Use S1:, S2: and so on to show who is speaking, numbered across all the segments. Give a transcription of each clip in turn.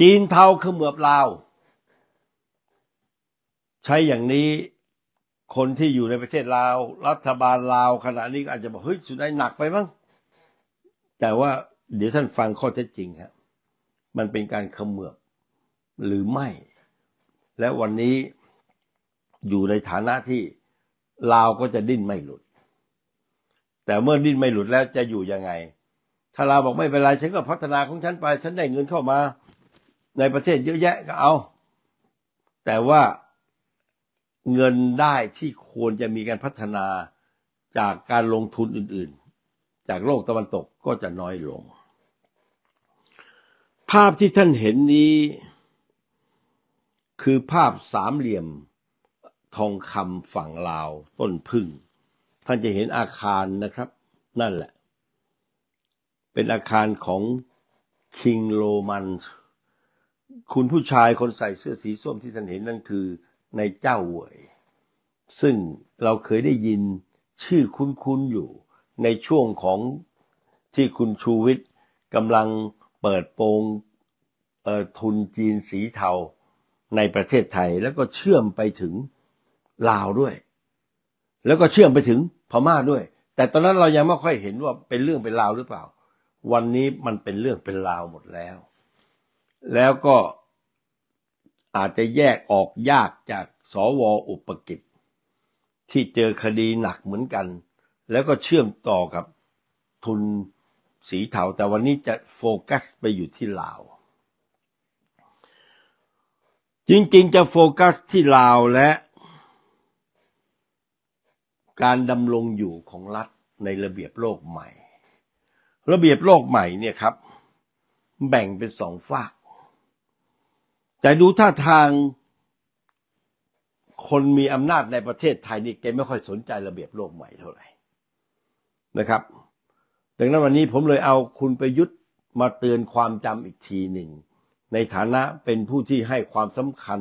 S1: จีนเทาเขมือบลาวใช้อย่างนี้คนที่อยู่ในประเทศลาว รัฐบาลลาว ขณะนี้อาจจะบอกเฮ้ยสุดได้หนักไปมั้งแต่ว่าเดี๋ยวท่านฟังข้อเท็จจริงครับมันเป็นการเขมือบหรือไม่ และวันนี้อยู่ในฐานะที่ลาวก็จะดิ้นไม่หลุด แต่เมื่อดิ้นไม่หลุดแล้วจะอยู่ยังไง ถ้าลาวบอกไม่เป็นไรฉันก็พัฒนาของฉันไป ฉันได้เงินเข้ามาในประเทศเยอะแยะก็เอา แต่ว่าเงินได้ที่ควรจะมีการพัฒนาจากการลงทุนอื่นๆ จากโลกตะวันตกก็จะน้อยลง ภาพที่ท่านเห็นนี้ คือภาพสามเหลี่ยมทองคำฝั่งลาวต้นพึ่ง ท่านจะเห็นอาคารนะครับ นั่นแหละเป็นอาคารของคิงโรมันเคุณผู้ชายคนใส่เสื้อสีส้มที่ท่านเห็นนั่นคือในเจ้าเวยซึ่งเราเคยได้ยินชื่อคุ้นๆอยู่ ในช่วงของที่คุณชูวิทย์กำลังเปิดโปงทุนจีนสีเทาในประเทศไทยแล้วก็เชื่อมไปถึงลาวด้วย แล้วก็เชื่อมไปถึงพม่าด้วย แต่ตอนนั้นเรายังไม่ค่อยเห็นว่าเป็นเรื่องเป็นราวหรือเปล่า วันนี้มันเป็นเรื่องเป็นราวหมดแล้วแล้วก็อาจจะแยกออกยากจากสวอุปกิจ ที่เจอคดีหนักเหมือนกัน แล้วก็เชื่อมต่อกับทุนสีเทาแต่วันนี้จะโฟกัสไปอยู่ที่ลาว จริงๆจะโฟกัสที่ลาวและ การดำรงอยู่ของรัฐในระเบียบโลกใหม่ ระเบียบโลกใหม่เนี่ยครับ แบ่งเป็นสองฝากแต่ดูท่าทางคนมีอำนาจในประเทศไทยนี่แกไม่ค่อยสนใจระเบียบโลกใหม่เท่าไหร่ นะครับ ดังนั้นวันนี้ผมเลยเอาคุณประยุทธ์มาเตือนความจำอีกทีหนึ่ง ในฐานะเป็นผู้ที่ให้ความสำคัญ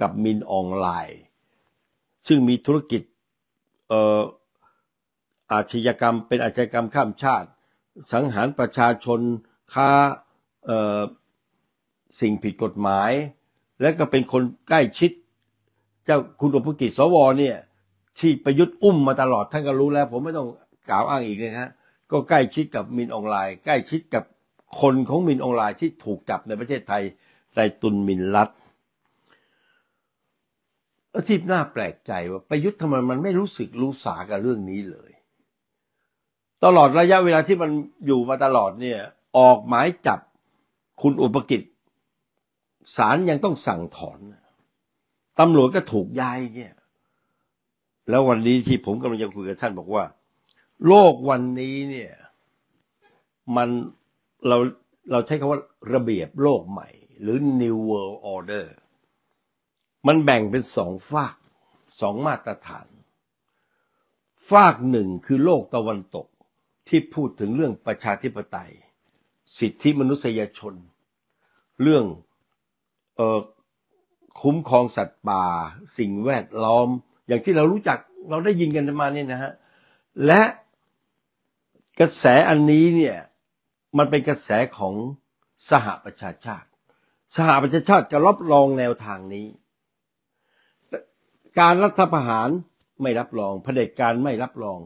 S1: กับมินออนไลน์ ซึ่งมีธุรกิจอออาชญากรรม เป็นอาชญากรรมข้ามชาติ สังหารประชาชนค้าสิ่งผิดกฎหมายและก็เป็นคนใกล้ชิดเจ้าคุณอุปกิจสวเนี่ยที่ประยุทธ์อุ้มมาตลอดท่านก็รู้แล้ว ผมไม่ต้องกล่าวอ้างอีกนะฮะก็ใกล้ชิดกับมินออนไลน์ใกล้ชิดกับคนของมินออนไลน์ที่ถูกจับในประเทศไทยในตุนมินรัฐที่น่าแปลกใจว่าประยุทธ์ทำไมมันไม่รู้สึกรู้สากับเรื่องนี้เลย ตลอดระยะเวลาที่มันอยู่มาตลอดเนี่ยออกหมายจับคุณอุปกิจศาลยังต้องสั่งถอน ตำรวจก็ถูกย้ายเนี่ย แล้ววันนี้ที่ผมกำลังจะคุยกับท่านบอกว่า โลกวันนี้เนี่ย มัน เรา เราใช้คาว่าระเบียบโลกใหม่ หรือ New World Order มันแบ่งเป็นสองฝากสองมาตรฐาน ฝากหนึ่งคือโลกตะวันตกที่พูดถึงเรื่องประชาธิปไตย สิทธิมนุษยชนเรื่องเออคุ้มครองสัตว์ป่าสิ่งแวดล้อมอย่างที่เรารู้จักเราได้ยินกันมาเนี่ยนะฮะและกระแสอันนี้เนี่ยมันเป็นกระแสของสหประชาชาติ สหประชาชาติจะรับรองแนวทางนี้ การรัฐประหารไม่รับรองเผด็จการไม่รับรอง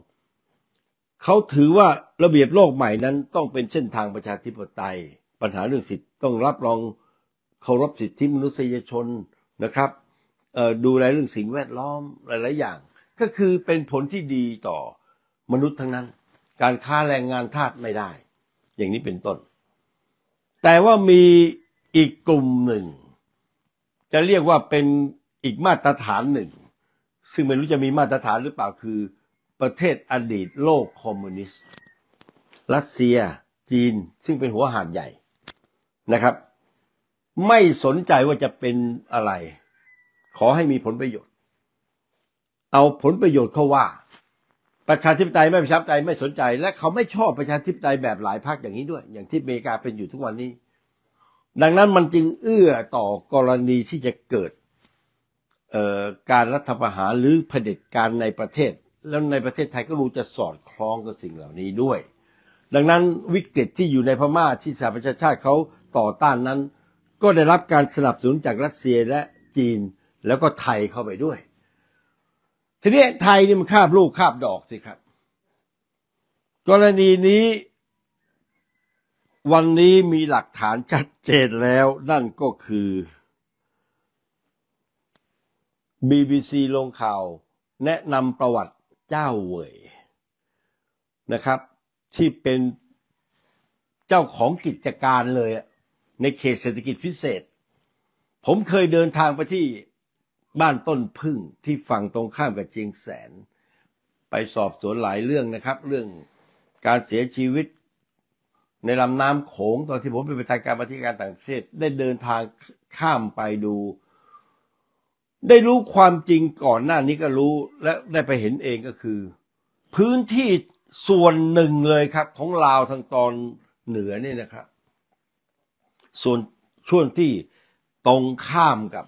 S1: เขาถือว่าระเบียบโลกใหม่นั้นต้องเป็นเส้นทางประชาธิปไตย ปัญหาเรื่องสิทธิต้องรับรองเคารพสิทธิมนุษยชนนะครับ ดูแลเรื่องสิ่งแวดล้อมหลายๆอย่าง ก็คือเป็นผลที่ดีต่อมนุษย์ทั้งนั้น การค้าแรงงานทาสไม่ได้ อย่างนี้เป็นต้น แต่ว่ามีอีกกลุ่มหนึ่ง จะเรียกว่าเป็นอีกมาตรฐานหนึ่ง ซึ่งไม่รู้จะมีมาตรฐานหรือเปล่าคือ ประเทศอดีตโลกคอมมิวนิสต์รัสเซีย จีนซึ่งเป็นหัวหาดใหญ่นะครับไม่สนใจว่าจะเป็นอะไร ขอให้มีผลประโยชน์ เอาผลประโยชน์เข้าว่า ประชาธิปไตยไม่ประชาธิปไตยไม่สนใจ และเขาไม่ชอบประชาธิปไตยแบบหลายพรรคอย่างนี้ด้วย อย่างที่อเมริกาเป็นอยู่ทุกวันนี้ ดังนั้นมันจึงเอื้อต่อกรณีที่จะเกิดการรัฐประหารหรือเผด็จการในประเทศ แล้วในประเทศไทยก็รู้จะสอดคล้องกับสิ่งเหล่านี้ด้วย ดังนั้นวิกฤตที่อยู่ในพม่าที่สหประชาชาติเขาต่อต้านนั้นก็ได้รับการสนับสนุนจากรัสเซียและจีนแล้วก็ไทยเข้าไปด้วย ทีนี้ไทยนี่มันคาบลูกคาบดอกสิครับ กรณีนี้วันนี้มีหลักฐานชัดเจนแล้ว นั่นก็คือ BBC ลงข่าวแนะนำประวัติเจ้าเวย นะครับ ที่เป็นเจ้าของกิจการเลยอะในเขตเศรษฐกิจพิเศษ ผมเคยเดินทางไปที่บ้านต้นพึ่งที่ฝั่งตรงข้ามกับเจียงแสน ไปสอบสวนหลายเรื่องนะครับ เรื่องการเสียชีวิตในลำน้ำโขงตอนที่ผมเป็นประธานการปริการต่างประเทศได้เดินทางข้ามไปดู ได้รู้ความจริงก่อนหน้านี้ก็รู้และได้ไปเห็นเองก็คือ พื้นที่ส่วนหนึ่งเลยครับของลาวทางตอนเหนือนี่นะครับส่วนช่วงที่ตรงข้ามกับ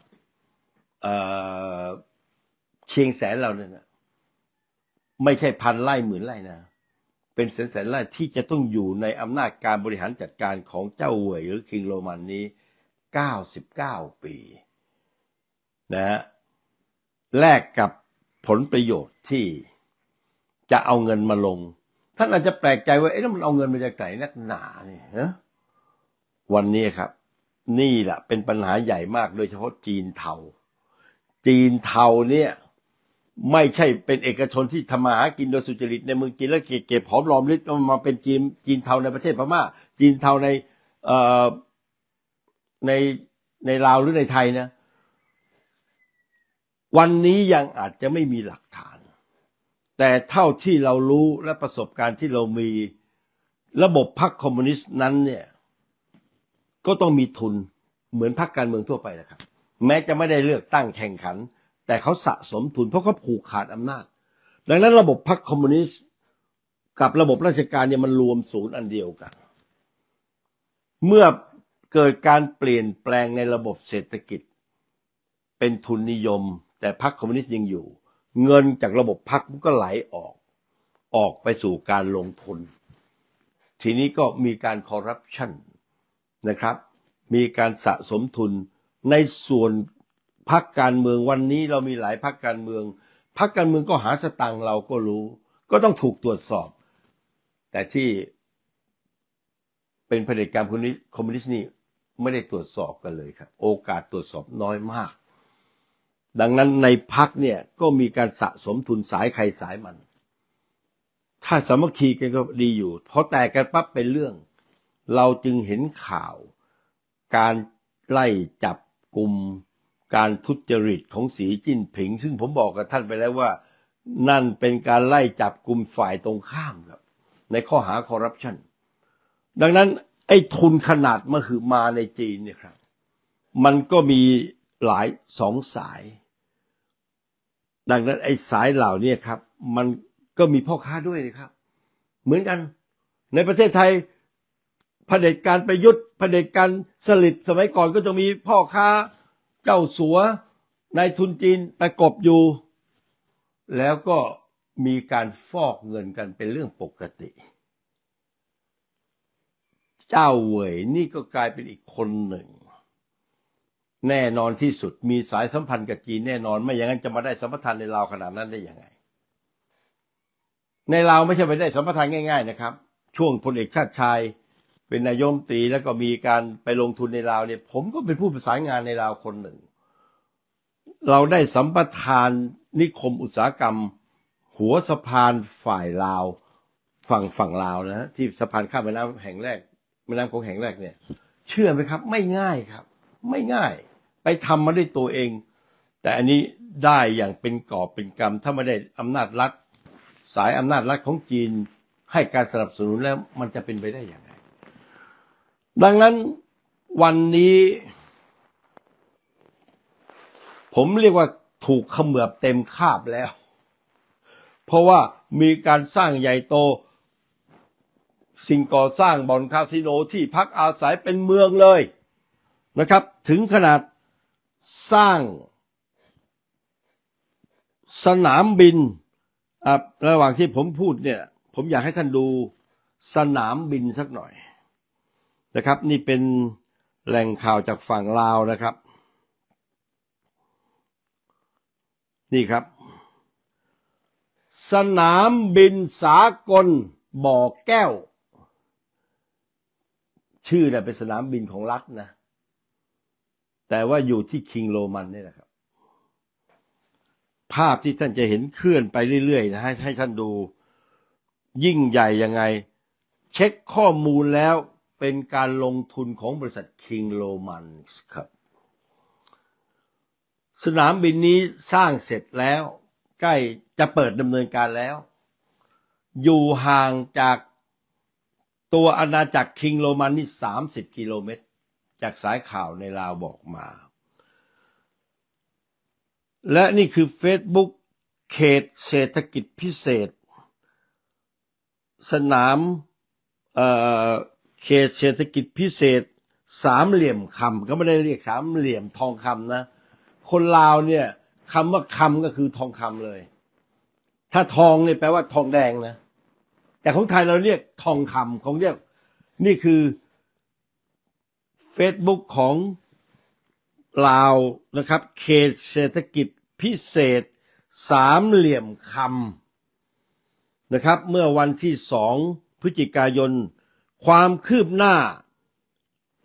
S1: เชียงแสนเราเนี่ยนะไม่ใช่พันไร่หมื่นไร่นะ เป็นแสนแสนไร่ที่จะต้องอยู่ในอำนาจการบริหารจัดการของเจ้าเวยหรือคิงโรมันนี้ 99 ปีนะฮะแลกกับผลประโยชน์ที่จะเอาเงินมาลงท่านอาจจะแปลกใจว่าเอ๊ะแล้วมันเอาเงินมาจากไหนนักหนาเนี่ยนะวันนี้ครับนี่แหละเป็นปัญหาใหญ่มากโดย เฉพาะจีนเทาจีนเทาเนี่ยไม่ใช่เป็นเอกชนที่ทำมาหา กินโดยสุจริต ในเมืองจีนแล้วเก็บหอมรอมริบมาเป็นจีนจีนเทาในประเทศพม่าจีนเทาในเอ่อในในลาวหรือในไทยนะวันนี้ยังอาจจะไม่มีหลักฐาน แต่เท่าที่เรารู้และประสบการณ์ที่เรามีระบบพรรคคอมมิวนิสต์นั้นเนี่ยก็ต้องมีทุนเหมือนพรรคการเมืองทั่วไปนะครับ แม้จะไม่ได้เลือกตั้งแข่งขัน แต่เขาสะสมทุนเพราะเขาผูกขาดอำนาจดังนั้นระบบพรรคคอมมิวนิสต์กับระบบราชการเนี่ยมันรวมศูนย์อันเดียวกัน เมื่อเกิดการเปลี่ยนแปลงในระบบเศรษฐกิจ เป็นทุนนิยม แต่พรรคคอมมิวนิสต์ยังอยู่ เงินจากระบบพรรคก็ไหลออกออกไปสู่การลงทุน ทีนี้ก็มีการคอร์รัปชันนะครับมีการสะสมทุนในส่วนพักการเมืองวันนี้เรามีหลายพักการเมืองพักการเมืองก็หาสตังเราก็รู้ ก็ต้องถูกตรวจสอบ แต่ที่เป็นเผด็จการคอมมิวนิสต์นี่ไม่ได้ตรวจสอบกันเลยครับโอกาสตรวจสอบน้อยมาก ดังนั้นในพักเนี่ยก็มีการสะสมทุนสายใครสายมัน ถ้าสามัคคีกันก็ดีอยู่ พอแตกกันปั๊บเป็นเรื่องเราจึงเห็นข่าวการไล่จับกลุ่มการทุจริตของสีจิ้นผิง ซึ่งผมบอกกับท่านไปแล้วว่า นั่นเป็นการไล่จับกลุ่มฝ่ายตรงข้ามครับในข้อหาคอร์รัปชันดังนั้นไอ้ทุนขนาดมคือมาในจีนเนี่ยครับมันก็มีหลายสองสาย ดังนั้นไอ้สายเหล่านี้ครับ มันก็มีพ่อค้าด้วยนะครับ เหมือนกันในประเทศไทยผด็จการประยุทธ์เผด็จการสลิด สมัยก่อนก็จะมีพ่อค้าเจ้าสัวนายทุนจีนประกบอยู่ แล้วก็มีการฟอกเงินกันเป็นเรื่องปกติ เจ้าเหวยนี่ก็กลายเป็นอีกคนหนึ่ง แน่นอนที่สุดมีสายสัมพันธ์กับจีนแน่นอนไม่อย่างนั้นจะมาได้สัมปทานในลาวขนาดนั้นได้ยังไง ในลาวไม่ใช่ไปได้สัมปทานง่ายๆนะครับ ช่วงพลเอกชาติชายเป็นนายมตีแล้วก็มีการไปลงทุนในลาวเนี่ยผมก็เป็นผู้ประสานงานในลาวคนหนึ่ง เราได้สัมปทานนิคมอุตสาหกรรม หัวสะพานฝ่ายลาวฝั่งฝั่งลาวนะที่สะพานข้ามแม่น้ำแห่งแรกแม่น้ำของแห่งแรกเนี่ยเชื่อไหมครับไม่ง่ายครับไม่ง่าย ไปทำมาด้วยตัวเอง แต่อันนี้ได้อย่างเป็นกอบเป็นกรรมถ้าไม่ได้อำนาจรัฐสายอำนาจรัฐของจีนให้การสนับสนุนแล้วมันจะเป็นไปได้อย่างไรดังนั้นวันนี้ผมเรียกว่าถูกเขมือบเต็มคาบแล้ว เพราะว่ามีการสร้างใหญ่โตสิ่งก่อสร้างบ่อนคาสิโนที่พักอาศัยเป็นเมืองเลยนะครับ ถึงขนาดสร้างสนามบินระหว่างที่ผมพูดเนี่ยผมอยากให้ท่านดูสนามบินสักหน่อยนะครับนี่เป็นแหล่งข่าวจากฝั่งลาวนะครับ นี่ครับ สนามบินสากลบ่อแก้ว ชื่อเนี่ยเป็นสนามบินของรัฐนะ แต่ว่าอยู่ที่คิงโรมันนี่แหละครับ ภาพที่ท่านจะเห็นเคลื่อนไปเรื่อย ๆ นะให้ให้ท่านดูยิ่งใหญ่ยังไง เช็คข้อมูลแล้วเป็นการลงทุนของบริษัท คิงโรมันส์ครับ สนามบินนี้สร้างเสร็จแล้วใกล้จะเปิดดำเนินการแล้ว อยู่ห่างจากตัวอาณาจักรคิงโรมันนี่ 30 กิโลเมตรจากสายข่าวในลาวบอกมา และนี่คือ Facebook เขตเศรษฐกิจพิเศษ สนามเอ่อเขตเศรษฐกิจพิเศษสามเหลี่ยมคำก็ไม่ได้เรียกสามเหลี่ยมทองคำนะคนลาวเนี่ยคำว่าคำก็คือทองคำเลย ถ้าทองเนี่ยแปลว่าทองแดงนะแต่ของไทยเราเรียกทองคำของเรียกนี่คือเฟซบุ๊กของลาวนะครับเขตเศรษฐกิจพิเศษสามเหลี่ยมคำนะครับ เมื่อวันที่สองพฤศจิกายนความคืบหน้า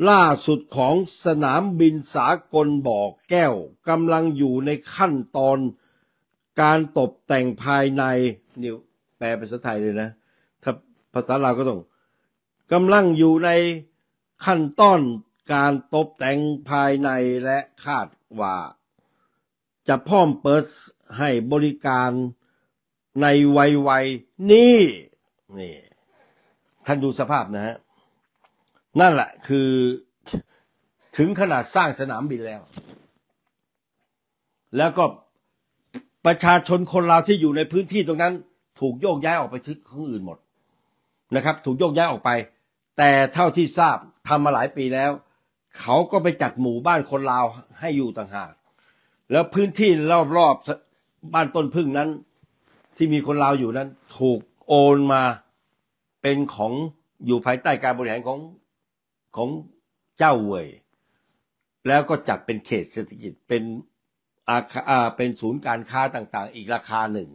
S1: ล่าสุดของสนามบินสากลบ่อแก้วกำลังอยู่ในขั้นตอนการตกแต่งภายในนิวแปลเป็นภาษาไทยเลยนะถ้าภาษาลาวก็ต้องกำลังอยู่ในขั้นตอนการตกแต่งภายในและคาดว่า จะพร้อมเปิดให้บริการในยวยนี้นี่ท่านดูสภาพนะฮะนั่นแหละคือถึงขนาดสร้างสนามบินแล้ว แล้วก็ประชาชนคนลาวที่อยู่ในพื้นที่ตรงนั้น ถูกโยกย้ายออกไปที่ของอื่นหมดนะครับ ถูกโยกย้ายออกไป แต่เท่าที่ทราบทำมาหลายปีแล้ว เขาก็ไปจัดหมู่บ้านคนลาวให้อยู่ต่างหากแล้วพื้นที่รอบๆบ้านต้นพึ่งนั้นที่มีคนลาวอยู่นั้น ถูกโอนมาเป็นของอยู่ภายใต้การบริหารของของเจ้าเวย แล้วก็จัดเป็นเขตเศรษฐกิจเป็นอาคาเป็นศูนย์การค้าต่างๆอีกราคาหนึ่ง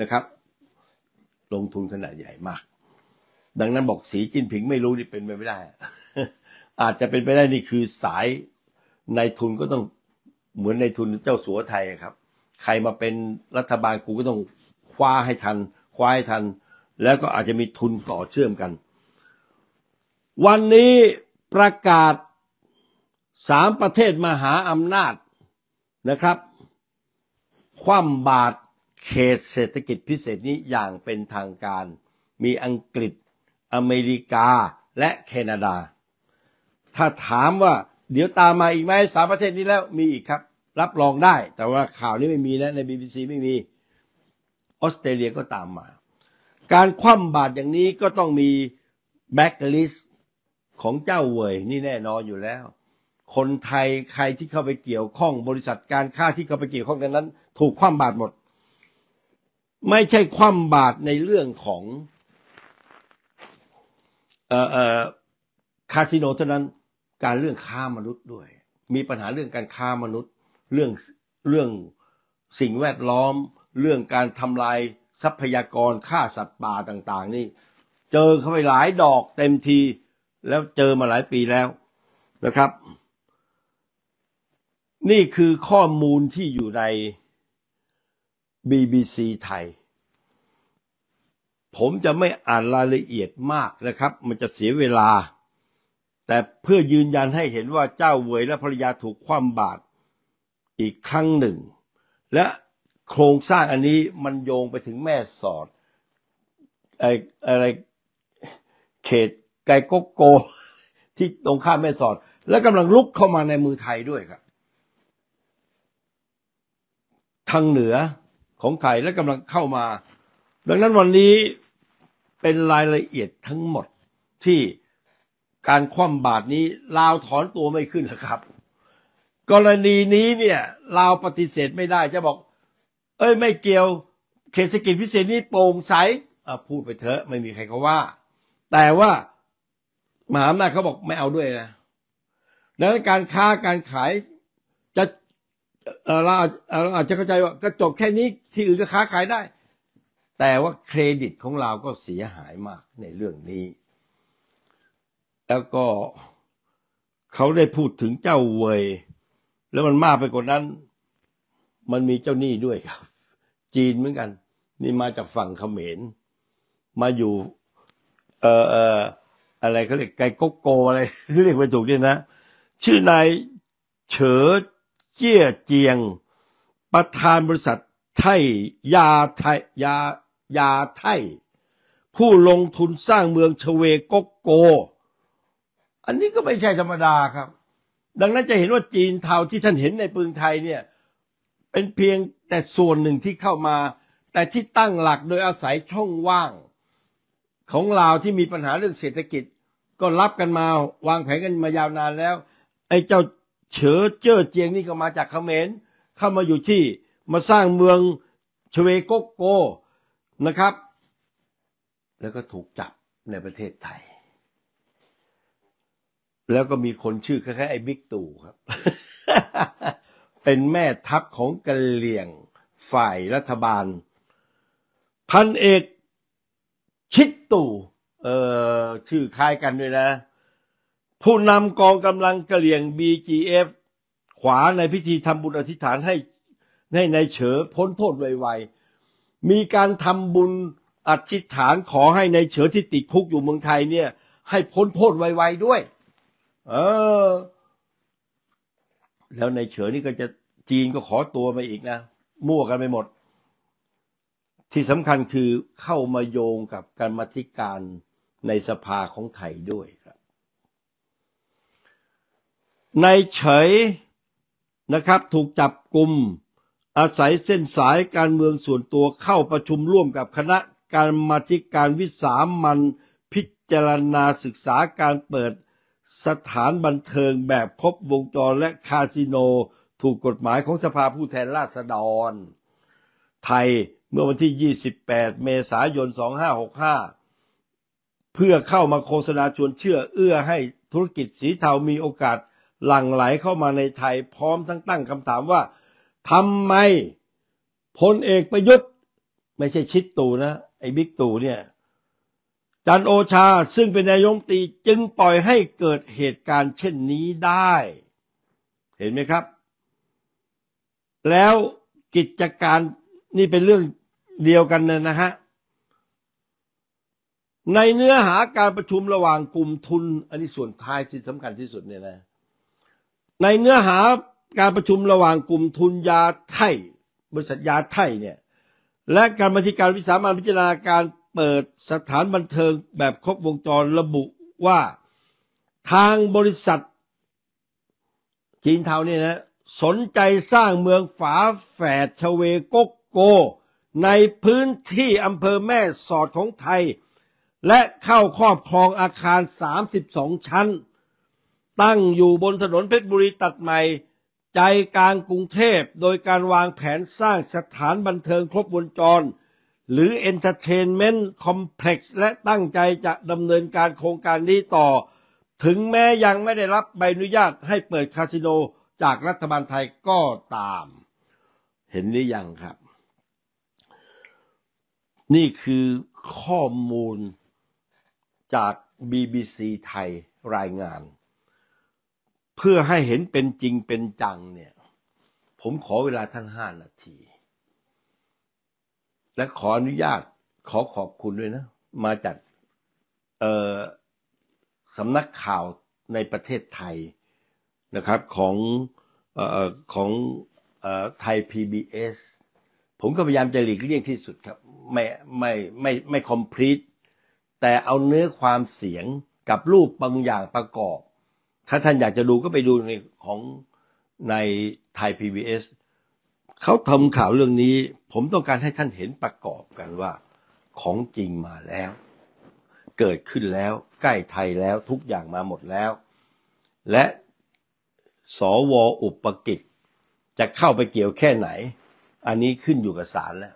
S1: นะครับ ลงทุนขนาดใหญ่มาก ดังนั้นบอกสีจิ้นผิงไม่รู้นี่เป็นไปไม่ได้ อาจจะเป็นไปได้นี่ คือสายในทุนก็ต้องเหมือนในทุนเจ้าสัวไทยครับ ใครมาเป็นรัฐบาลกูก็ต้องคว้าให้ทัน คว้าให้ทันแล้วก็อาจจะมีทุนต่อเชื่อมกัน วันนี้ประกาศสามประเทศมหาอำนาจนะครับ คว่ำบาตรเขตเศรษฐกิจพิเศษนี้อย่างเป็นทางการมีอังกฤษ อเมริกา และแคนาดา ถ้าถามว่าเดี๋ยวตามมาอีกไหมสามประเทศนี้แล้วมีอีกครับ รับรองได้ แต่ว่าข่าวนี้ไม่มีนะใน BBC ไม่มีออสเตรเลียก็ตามมาการคว่ำบาตรอย่างนี้ก็ต้องมีแบ็กลิสต์ของเจ้าเวยนี่แน่นอนอยู่แล้ว คนไทยใครที่เข้าไปเกี่ยวข้องบริษัทการค้าที่เข้าไปเกี่ยวข้องกันนั้น ถูกคว่ำบาตรหมด ไม่ใช่คว่ำบาตรในเรื่องของเอ่อเอ่อคาสิโนเท่านั้นการเรื่องค้ามนุษย์ด้วย มีปัญหาเรื่องการค้ามนุษย์ เรื่องเรื่องสิ่งแวดล้อมเรื่องการทำลายทรัพยากรฆ่าสัตว์ป่าต่าง ๆ นี่เจอเข้าไปหลายดอกเต็มทีแล้วเจอมาหลายปีแล้วนะครับ นี่คือข้อมูลที่อยู่ใน BBC ไทย ผมจะไม่อ่านรายละเอียดมากนะครับ มันจะเสียเวลา แต่เพื่อยืนยันให้เห็นว่าเจ้าเวยและภรรยาถูกคว่ำบาตรอีกครั้งหนึ่งและโครงสร้างอันนี้มันโยงไปถึงแม่สอดไออะไรเขตไกโกโกที่ตรงข้ามแม่สอด และกำลังลุกเข้ามาในมือไทยด้วยครับ ทางเหนือของไทยและกำลังเข้ามา ดังนั้นวันนี้เป็นรายละเอียดทั้งหมดที่การคว่ำบาตรนี้ลาวถอนตัวไม่ขึ้นหรอครับ กรณีนี้เนี่ยลาวปฏิเสธไม่ได้จะบอกเอ้ยไม่เกี่ยวเขตเศรษฐกิจพิเศษนี่โปร่งใสพูดไปเถอะ ไม่มีใครเขาว่า แต่ว่ามหาอำนาจเขาบอกไม่เอาด้วยนะดังนั้นการค้าการขายจะเราอาจจะเข้าใจว่ากะจบแค่นี้ ที่อื่นก็ค้าขายได้ แต่ว่าเครดิตของเราก็เสียหายมากในเรื่องนี้ แล้วก็เขาได้พูดถึงเจ้าเวยแล้วมันมากไปกว่านั้น มันมีเจ้าหนี้ด้วยครับจีนเหมือนกันนี่มาจากฝั่งเขมรมาอยู่เอ่อเอ่ออะไรเขาเรียก ไก่โกโก อะไร่เรียกไปถูกเนี่ยนะ ชื่อนายเฉอเจี้ยเจียง ประธานบริษัทไทยยาไทยยายาไทย ผู้ลงทุนสร้างเมืองชเวกกโก อันนี้ก็ไม่ใช่ธรรมดาครับ ดังนั้นจะเห็นว่าจีนเทาที่ท่านเห็นในปืนไทยเนี่ยเป็นเพียงแต่ส่วนหนึ่งที่เข้ามา แต่ที่ตั้งหลักโดยอาศัยช่องว่างของลาวที่มีปัญหาเรื่องเศรษฐกิจ ก็รับกันมาวางแผนกันมายาวนานแล้ว ไอ้เจ้าเฉอเจ้อเจียงนี่ก็มาจากเขมรเข้ามาอยู่ที่ มาสร้างเมืองชเวโกโกนะครับ แล้วก็ถูกจับในประเทศไทย แล้วก็มีคนชื่อคล้ายๆไอ้บิ๊กตู่ครับเป็นแม่ทัพของกะเหลี่ยงฝ่ายรัฐบาล พันเอกชิดตู่เอ่อชื่อคล้ายกันด้วยนะ ผู้นำกองกำลังกะเหลี่ยง BGF ขวาในพิธีทำบุญอธิษฐานให้ให้ในเฉอพ้นโทษไวๆ มีการทำบุญอธิษฐานขอให้ในเฉอที่ติดคุกอยู่เมืองไทยเนี่ย ให้พ้นโทษไวๆด้วย เออแล้วในเฉยนี่ก็จะจีนก็ขอตัวมาอีกนะ มั่วกันไปหมด ที่สำคัญคือเข้ามาโยงกับการมาธิการในสภาของไทยด้วยครับในเฉยนะครับถูกจับกลุ่มอาศัยเส้นสายการเมืองส่วนตัวเข้าประชุมร่วมกับคณะการมาธิการวิสามันพิจารณาศึกษาการเปิดสถานบันเทิงแบบครบวงจรและคาสิโนถูกกฎหมายของสภาผู้แทนราษฎร ไทยเมื่อวันที่ 28 เมษายน 2565 เพื่อเข้ามาโฆษณาชวนเชื่อเอื้อให้ธุรกิจสีเทามีโอกาส หลั่งไหลเข้ามาในไทยพร้อมทั้งตั้งคำถามว่าทำไมพลเอกประยุทธ์ไม่ใช่ชิดตูนะ ไอ้บิ๊กตูเนี่ยจันโอชา ซึ่งเป็นนายมตีจึงปล่อยให้เกิดเหตุการณ์ เช่นนี้ได้เห็นไหมครับ แล้วกิจการนี่เป็นเรื่องเดียวกันนะนะฮะในเนื้อหาการประชุมระหว่างกลุ่มทุน อันนี้ส่วนท้ายสิ่งสำคัญที่สุดเนี่ยนะในเนื้อหาการประชุมระหว่างกลุ่มทุนยาไทยบริษัทยาไทยเนี่ยและการบรญชิการวิสามันพิจารณาการเปิดสถานบันเทิงแบบครบวงจรระบุว่า ทางบริษัทจีนเทาเนี่ยนะ สนใจสร้างเมืองฝาแฝดชเวกกโก ในพื้นที่อำเภอแม่สอดของไทย และเข้าครอบครองอาคาร 32 ชั้น ตั้งอยู่บนถนนเพชรบุรีตัดใหม่ ใจกลางกรุงเทพโดยการวางแผนสร้างสถานบันเทิงครบวงจรหรือเเออนตร์เทนเมนต์คอมเพล็กซ์และตั้งใจจะดำเนินการโครงการนี้ต่อ ถึงแม้ยังไม่ได้รับใบอนุญาตให้เปิดคาสิโน จากรัฐบาลไทยก็ตาม เห็นหรือยังครับ นี่คือข้อมูลจาก BBC ไทยรายงาน เพื่อให้เห็นเป็นจริงเป็นจังเนี่ยผมขอเวลาท่านห้านาทีและขออนุญาตขอขอบคุณด้วยนะ มาจากสำนักข่าวในประเทศไทยนะครับของออของออไทย PBS ผมก็พยายามจะหลีกเลี่ยงที่สุดครับ ไม่ไม่ไม่ไม่คอมพลีทแต่เอาเนื้อความเสียงกับรูปบางอย่างประกอบ ถ้าท่านอยากจะดูก็ไปดูในของในไทย PBS เขาทำข่าวเรื่องนี้ผมต้องการให้ท่านเห็นประกอบกันว่า ของจริงมาแล้ว เกิดขึ้นแล้วใกล้ไทยแล้วทุกอย่างมาหมดแล้ว และสวอุปกิจ จะเข้าไปเกี่ยวแค่ไหน อันนี้ขึ้นอยู่กับศาลแล้ว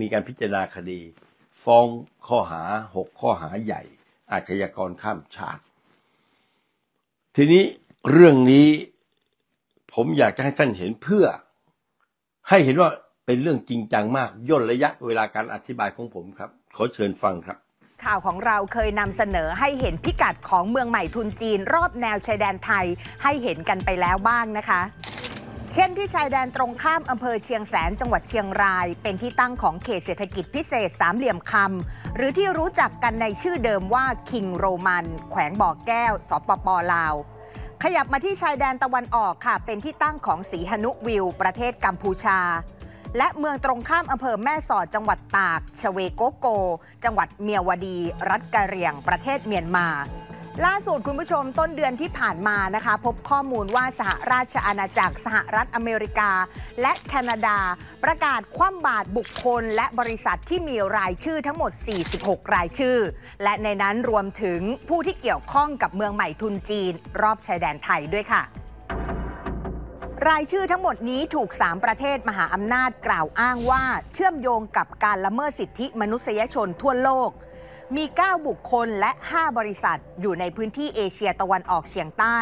S1: มีการพิจารณาคดี ฟ้องข้อหาหกข้อหาใหญ่ อาชญากรข้ามชาติ ทีนี้เรื่องนี้ผมอยากจะให้ท่านเห็นเพื่อให้เห็นว่าเป็นเรื่องจริงจังมากย่นระยะเวลาการอธิบายของผมครับ ขอเชิญฟังครับ
S2: ข่าวของเราเคยนำเสนอให้เห็นพิกัดของเมืองใหม่ทุนจีน รอบแนวชายแดนไทยให้เห็นกันไปแล้วบ้างนะคะ เช่นที่ชายแดนตรงข้ามอำเภอเชียงแสนจังหวัดเชียงราย เป็นที่ตั้งของเขตเศรษฐกิจพิเศษสามเหลี่ยมคำหรือที่รู้จักกันในชื่อเดิมว่าคิงโรมันแขวงบ่อแก้วสปปลาวขยับมาที่ชายแดนตะวันออกค่ะ เป็นที่ตั้งของสีหนุวิวประเทศกัมพูชา และเมืองตรงข้ามอำเภอแม่สอดจังหวัดตาก ชเวโกโก จังหวัดเมียวดี รัฐกะเหรี่ยงประเทศเมียนมาล่าสุดคุณผู้ชมต้นเดือนที่ผ่านมานะคะ พบข้อมูลว่าสหราชอาณาจักรสหรัฐอเมริกา และแคนาดา ประกาศคว่ำบาตรบุคคล และบริษัทที่มีรายชื่อทั้งหมด 46 รายชื่อ และในนั้นรวมถึงผู้ที่เกี่ยวข้องกับเมืองใหม่ทุนจีน รอบชายแดนไทยด้วยค่ะ รายชื่อทั้งหมดนี้ถูก 3 ประเทศมหาอำนาจกล่าวอ้างว่าเชื่อมโยงกับการละเมิดสิทธิมนุษยชนทั่วโลกมี 9 บุคคลและ 5 บริษัทอยู่ในพื้นที่เอเชียตะวันออกเฉียงใต้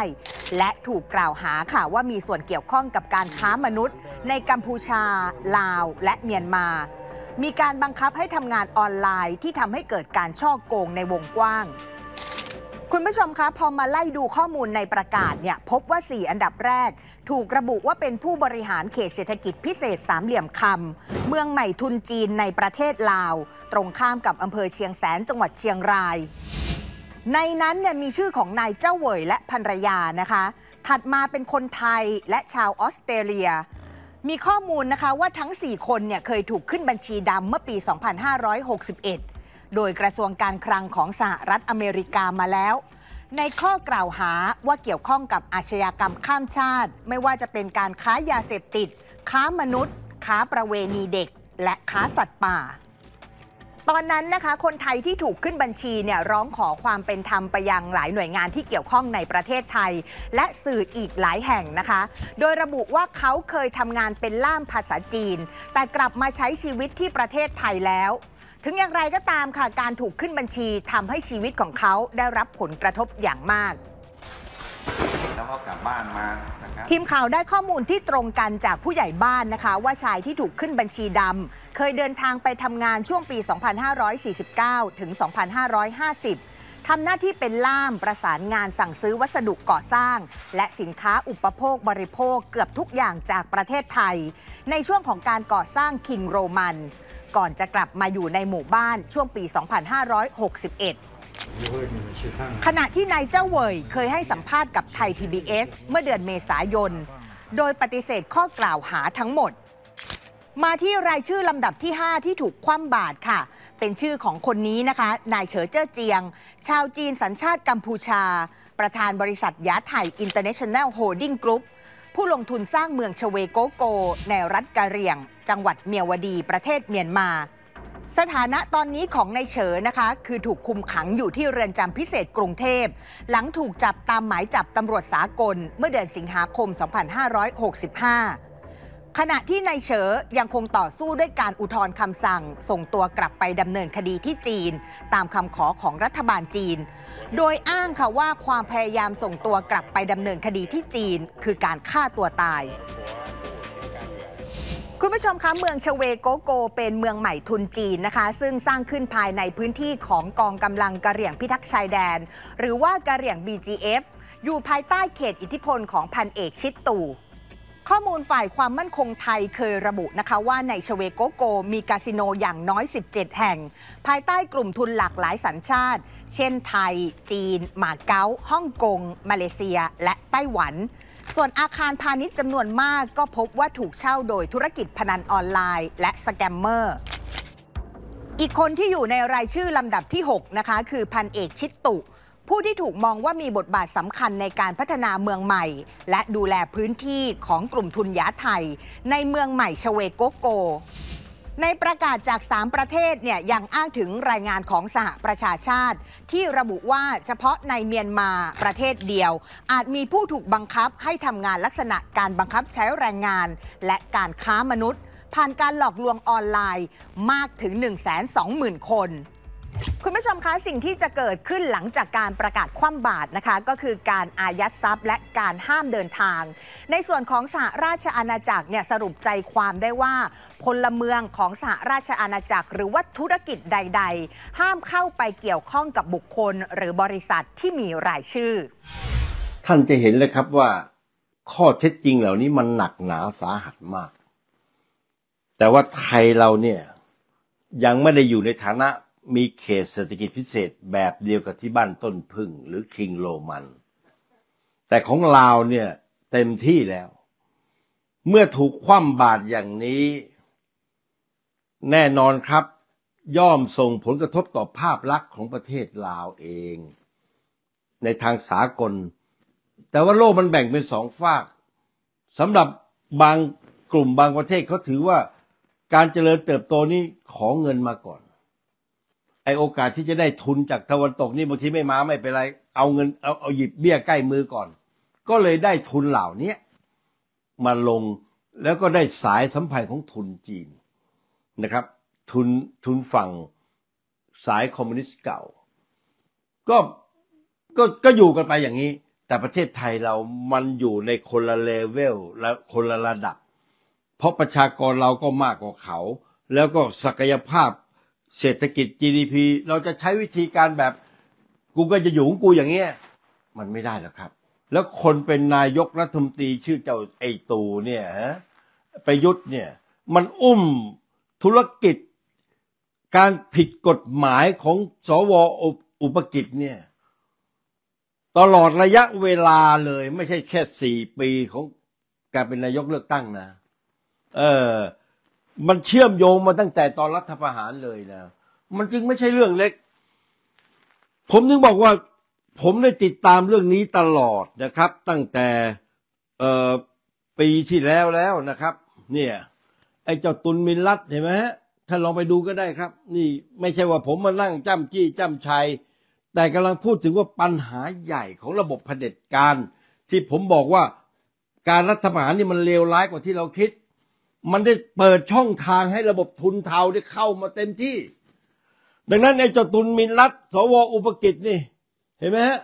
S2: และถูกกล่าวหาค่ะว่ามีส่วนเกี่ยวข้องกับการค้ามนุษย์ ในกัมพูชา ลาว และเมียนมา มีการบังคับให้ทำงานออนไลน์ที่ทำให้เกิดการช่อโกงในวงกว้างคุณผู้ชมคะพอมาไล่ดูข้อมูลในประกาศเนี่ยพบว่า 4 อันดับแรก ถูกระบุว่าเป็นผู้บริหารเขตเศรษฐกิจพิเศษสามเหลี่ยมคำเมืองใหม่ทุนจีนในประเทศลาว ตรงข้ามกับอำเภอเชียงแสนจังหวัดเชียงราย ในนั้นเนี่ยมีชื่อของนายเจ้าเวยและภรรยานะคะ ถัดมาเป็นคนไทยและชาวออสเตรเลีย มีข้อมูลนะคะว่าทั้ง 4 คนเนี่ยเคยถูกขึ้นบัญชีดำเมื่อปี 2561โดยกระทรวงการคลังของสหรัฐอเมริกามาแล้ว ในข้อกล่าวหาว่าเกี่ยวข้องกับอาชญากรรมข้ามชาติ ไม่ว่าจะเป็นการค้ายาเสพติด ค้ามนุษย์ ค้าประเวณีเด็กและค้าสัตว์ป่า ตอนนั้นนะคะคนไทยที่ถูกขึ้นบัญชีเนี่ยร้องขอความเป็นธรรมไปยัง หลายหน่วยงานที่เกี่ยวข้องในประเทศไทย และสื่ออีกหลายแห่งนะคะ โดยระบุว่าเขาเคยทำงานเป็นล่ามภาษาจีน แต่กลับมาใช้ชีวิตที่ประเทศไทยแล้วถึงอย่างไรก็ตามค่ะการถูกขึ้นบัญชีทำให้ชีวิตของเขาได้รับผลกระทบอย่างมาก
S1: แล้วก็กลับบ้านมานะทีมข่าวได้
S2: ข้อมูลที่ตรงกันจากผู้ใหญ่บ้านนะคะ ว่าชายที่ถูกขึ้นบัญชีดำเคยเดินทางไปทำงานช่วงปี 2549 ถึง 2550 ทำหน้าที่เป็นล่าม ประสานงานสั่งซื้อวัสดุก่อสร้าง และสินค้าอุปโภคบริโภคเกือบทุกอย่างจากประเทศไทยในช่วงของการก่อสร้างคิงโรมันก่อนจะกลับมาอยู่ในหมู่บ้านช่วงปี 2561 ขณะที่นายเจ้าเวยเคยให้สัมภาษณ์กับไทย PBS เมื่อเดือนเมษายน โดยปฏิเสธข้อกล่าวหาทั้งหมด มาที่รายชื่อลำดับที่ 5 ที่ถูกคว่ำบาตรค่ะ เป็นชื่อของคนนี้นะคะ นายเฉอเจ้อเจียง ชาวจีนสัญชาติกัมพูชา ประธานบริษัทยาไทยอินเตอร์เนชั่นแนลโฮดดิ้งกรุ๊ปผู้ลงทุนสร้างเมืองชเวโกโก ในรัฐกะเรียง จังหวัดเมียวดีประเทศเมียนมา สถานะตอนนี้ของนายเฉอนะคะ คือถูกคุมขังอยู่ที่เรือนจำพิเศษกรุงเทพ หลังถูกจับตามหมายจับตำรวจสากล เมื่อเดือนสิงหาคม 2565ขณะที่นายเฉอยังคงต่อสู้ด้วยการอุทธรณ์คำสั่ง ส่งตัวกลับไปดำเนินคดีที่จีน ตามคำขอของรัฐบาลจีน โดยอ้างค่ะว่าความพยายามส่งตัวกลับไปดำเนินคดีที่จีน คือการฆ่าตัวตาย คุณผู้ชมคะเมืองเชเวโกโก เป็นเมืองใหม่ทุนจีนนะคะ ซึ่งสร้างขึ้นภายในพื้นที่ของกองกำลังกะเหรี่ยงพิทักษ์ชายแดน หรือว่ากะเหรี่ยง BGF อยู่ภายใต้เขตอิทธิพลของพันเอกชิดตู่ข้อมูลฝ่ายความมั่นคงไทยเคยระบุนะคะ ว่าในชเวโกโกมีคาสิโนอย่างน้อย 17 แห่ง ภายใต้กลุ่มทุนหลากหลายสัญชาติ เช่นไทย จีนมาเก๊าฮ่องกง มาเลเซีย และไต้หวัน ส่วนอาคารพาณิชย์จำนวนมากก็พบว่าถูกเช่าโดยธุรกิจพนันออนไลน์ และสแกมเมอร์ อีกคนที่อยู่ในรายชื่อลำดับที่6นะคะคือพันเอก ชิตตุผู้ที่ถูกมองว่ามีบทบาทสำคัญในการพัฒนาเมืองใหม่ และดูแลพื้นที่ของกลุ่มทุนยาไทย ในเมืองใหม่ชเวโกโก ในประกาศจาก 3 ประเทศเนี่ยยังอ้างถึงรายงานของสหประชาชาติ ที่ระบุว่าเฉพาะในเมียนมาประเทศเดียว อาจมีผู้ถูกบังคับให้ทำงานลักษณะการบังคับใช้แรงงานและการค้ามนุษย์ ผ่านการหลอกลวงออนไลน์มากถึง120,000 คนคุณผู้ชมคะสิ่งที่จะเกิดขึ้นหลังจากการประกาศคว่ำบาตรนะคะก็คือการอายัดทรัพย์ และการห้ามเดินทาง ในส่วนของสหราชอาณาจักรเนี่ยสรุปใจความได้ว่า พลเมืองของสหราชอาณาจักร หรือว่าธุรกิจใด ๆ ห้ามเข้าไปเกี่ยวข้องกับบุคคลหรือบริษัทที่มีรายชื่อ
S1: ท่านจะเห็นเลยครับว่า ข้อเท็จจริงเหล่านี้มันหนักหนาสาหัสมาก แต่ว่าไทยเราเนี่ยยังไม่ได้อยู่ในฐานะมีเขตเศรษฐกิจพิเศษแบบเดียวกับที่บ้านต้นพึ่งหรือคิงโรมัน แต่ของลาวเนี่ยเต็มที่แล้ว เมื่อถูกคว่ำบาตรอย่างนี้แน่นอนครับย่อมส่งผลกระทบต่อภาพลักษณ์ของประเทศลาวเอง ในทางสากล แต่ว่าโลกมันแบ่งเป็นสองฝากสำหรับบางกลุ่มบางประเทศเขาถือว่าการเจริญเติบโตนี้ของเงินมาก่อนไอโอกาสที่จะได้ทุนจากตะวันตกนี่บางทีไม่มาไม่เป็นไรเอาเงินเอาเอาหยิบเบี้ยใกล้มือก่อนก็เลยได้ทุนเหล่านี้มาลงแล้วก็ได้สายสัมพันธ์ของทุนจีนนะครับ ทุนทุนฝั่งสายคอมมิวนิสต์เก่าก็ก็ก็อยู่กันไปอย่างนี้แต่ประเทศไทยเรามันอยู่ในคนละเลเวลและคนละระดับ เพราะประชากรเราก็มากกว่าเขาแล้วก็ศักยภาพเศรษฐกิจ GDP เราจะใช้วิธีการแบบกูก็จะอยู่ของกูอย่างเงี้ย มันไม่ได้หรอกครับ แล้วคนเป็นนายกรัฐมนตรีชื่อเจ้าไอตูเนี่ยฮะไปยุทธ์เนี่ย มันอุ้มธุรกิจการผิดกฎหมายของสวอุปกิจเนี่ยตลอดระยะเวลาเลย ไม่ใช่แค่สี่ปีของการเป็นนายกเลือกตั้งนะ เออมันเชื่อมโยงมาตั้งแต่ตอนรัฐประหารเลยนะ มันจึงไม่ใช่เรื่องเล็ก ผมถึงบอกว่าผมได้ติดตามเรื่องนี้ตลอดนะครับ ตั้งแต่ปีที่แล้วแล้วนะครับ เนี่ยไอ้เจ้าตุนมินลัดเห็นไหมฮะท่านลองไปดูก็ได้ครับ นี่ไม่ใช่ว่าผมมานั่งจ้ำจี้จ้ำชัยแต่กำลังพูดถึงว่าปัญหาใหญ่ของระบบะเผด็จการ ที่ผมบอกว่าการรัฐประหารนี่มันเลวร้ายกว่าที่เราคิดมันได้เปิดช่องทางให้ระบบทุนเทาได้เข้ามาเต็มที่ ดังนั้นไอ้เจ้าทุนมินรัตสวอุปกิจนี่ เห็นไหมฮะ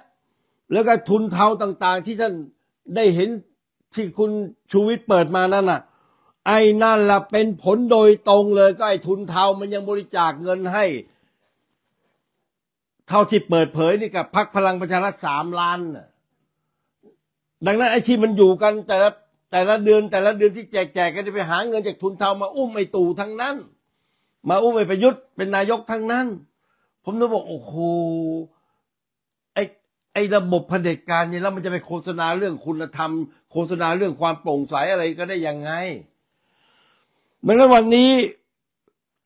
S1: แล้วก็ทุนเทาต่าง ๆ ที่ท่านได้เห็นที่คุณชูวิทย์เปิดมานั่นน่ะ ไอ้นั่นล่ะเป็นผลโดยตรงเลย ก็ไอ้ทุนเทา มันยังบริจาคเงินให้ เท่าที่เปิดเผยนี่กับพักพลังประชารัฐสามล้าน่ะ ดังนั้นไอ้ที่มันอยู่กันแต่ละแต่ละเดือนแต่ละเดือนที่แจกแจกกันจะไปหาเงินจากทุนเทามาอุ้มไอ้ตู่ทั้งนั้น มาอุ้มไอ้ประยุทธ์ เป็นนายกทั้งนั้น ผมต้องบอกโอ้โหไอ้ไอ้ระบบเผด็จการเนี่ยแล้วมันจะไปโฆษณาเรื่องคุณธรรม โฆษณาเรื่องความโปร่งใสอะไรก็ได้ยังไงดังนั้นวันนี้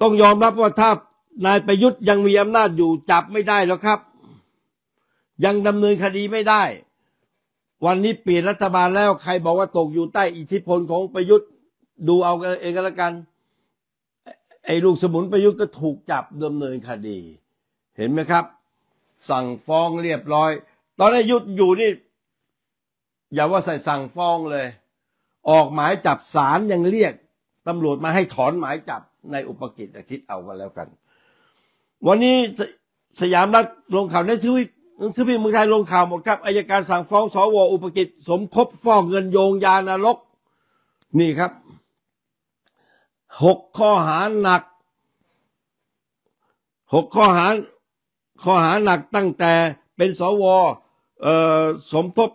S1: ต้องยอมรับว่าถ้า นายประยุทธ์ ยังมีอำนาจอยู่จับไม่ได้แล้วครับ ยังดำเนินคดีไม่ได้วันนี้เปลี่ยนรัฐบาลแล้วใครบอกว่าตกอยู่ใต้อิทธิพลของประยุทธ์ดูเอากันเองก็แล้วกันไอ้ลูกสมุนประยุทธ์ก็ถูกจับดำเนินคดี เห็นไหมครับ สั่งฟ้องเรียบร้อย ตอนนี้ยุทธอยู่นี่อย่าว่าใส่สั่งฟ้องเลย ออกหมายจับศาลยังเรียกตำรวจมาให้ถอนหมายจับในอุปกิจคิดเอากันแล้วกัน วันนี้สยามรัฐลงข่าวในชีวิตหนังสือพิมพ์เมืองไทยลงข่าวหมดครับอายการสั่งฟ้องสวอุปกิจ สมคบฟอกเงินโยงยานรกนี่ครับหกข้อหาหนักหกข้อหาข้อหาหนักตั้งแต่เป็นสวสมคบ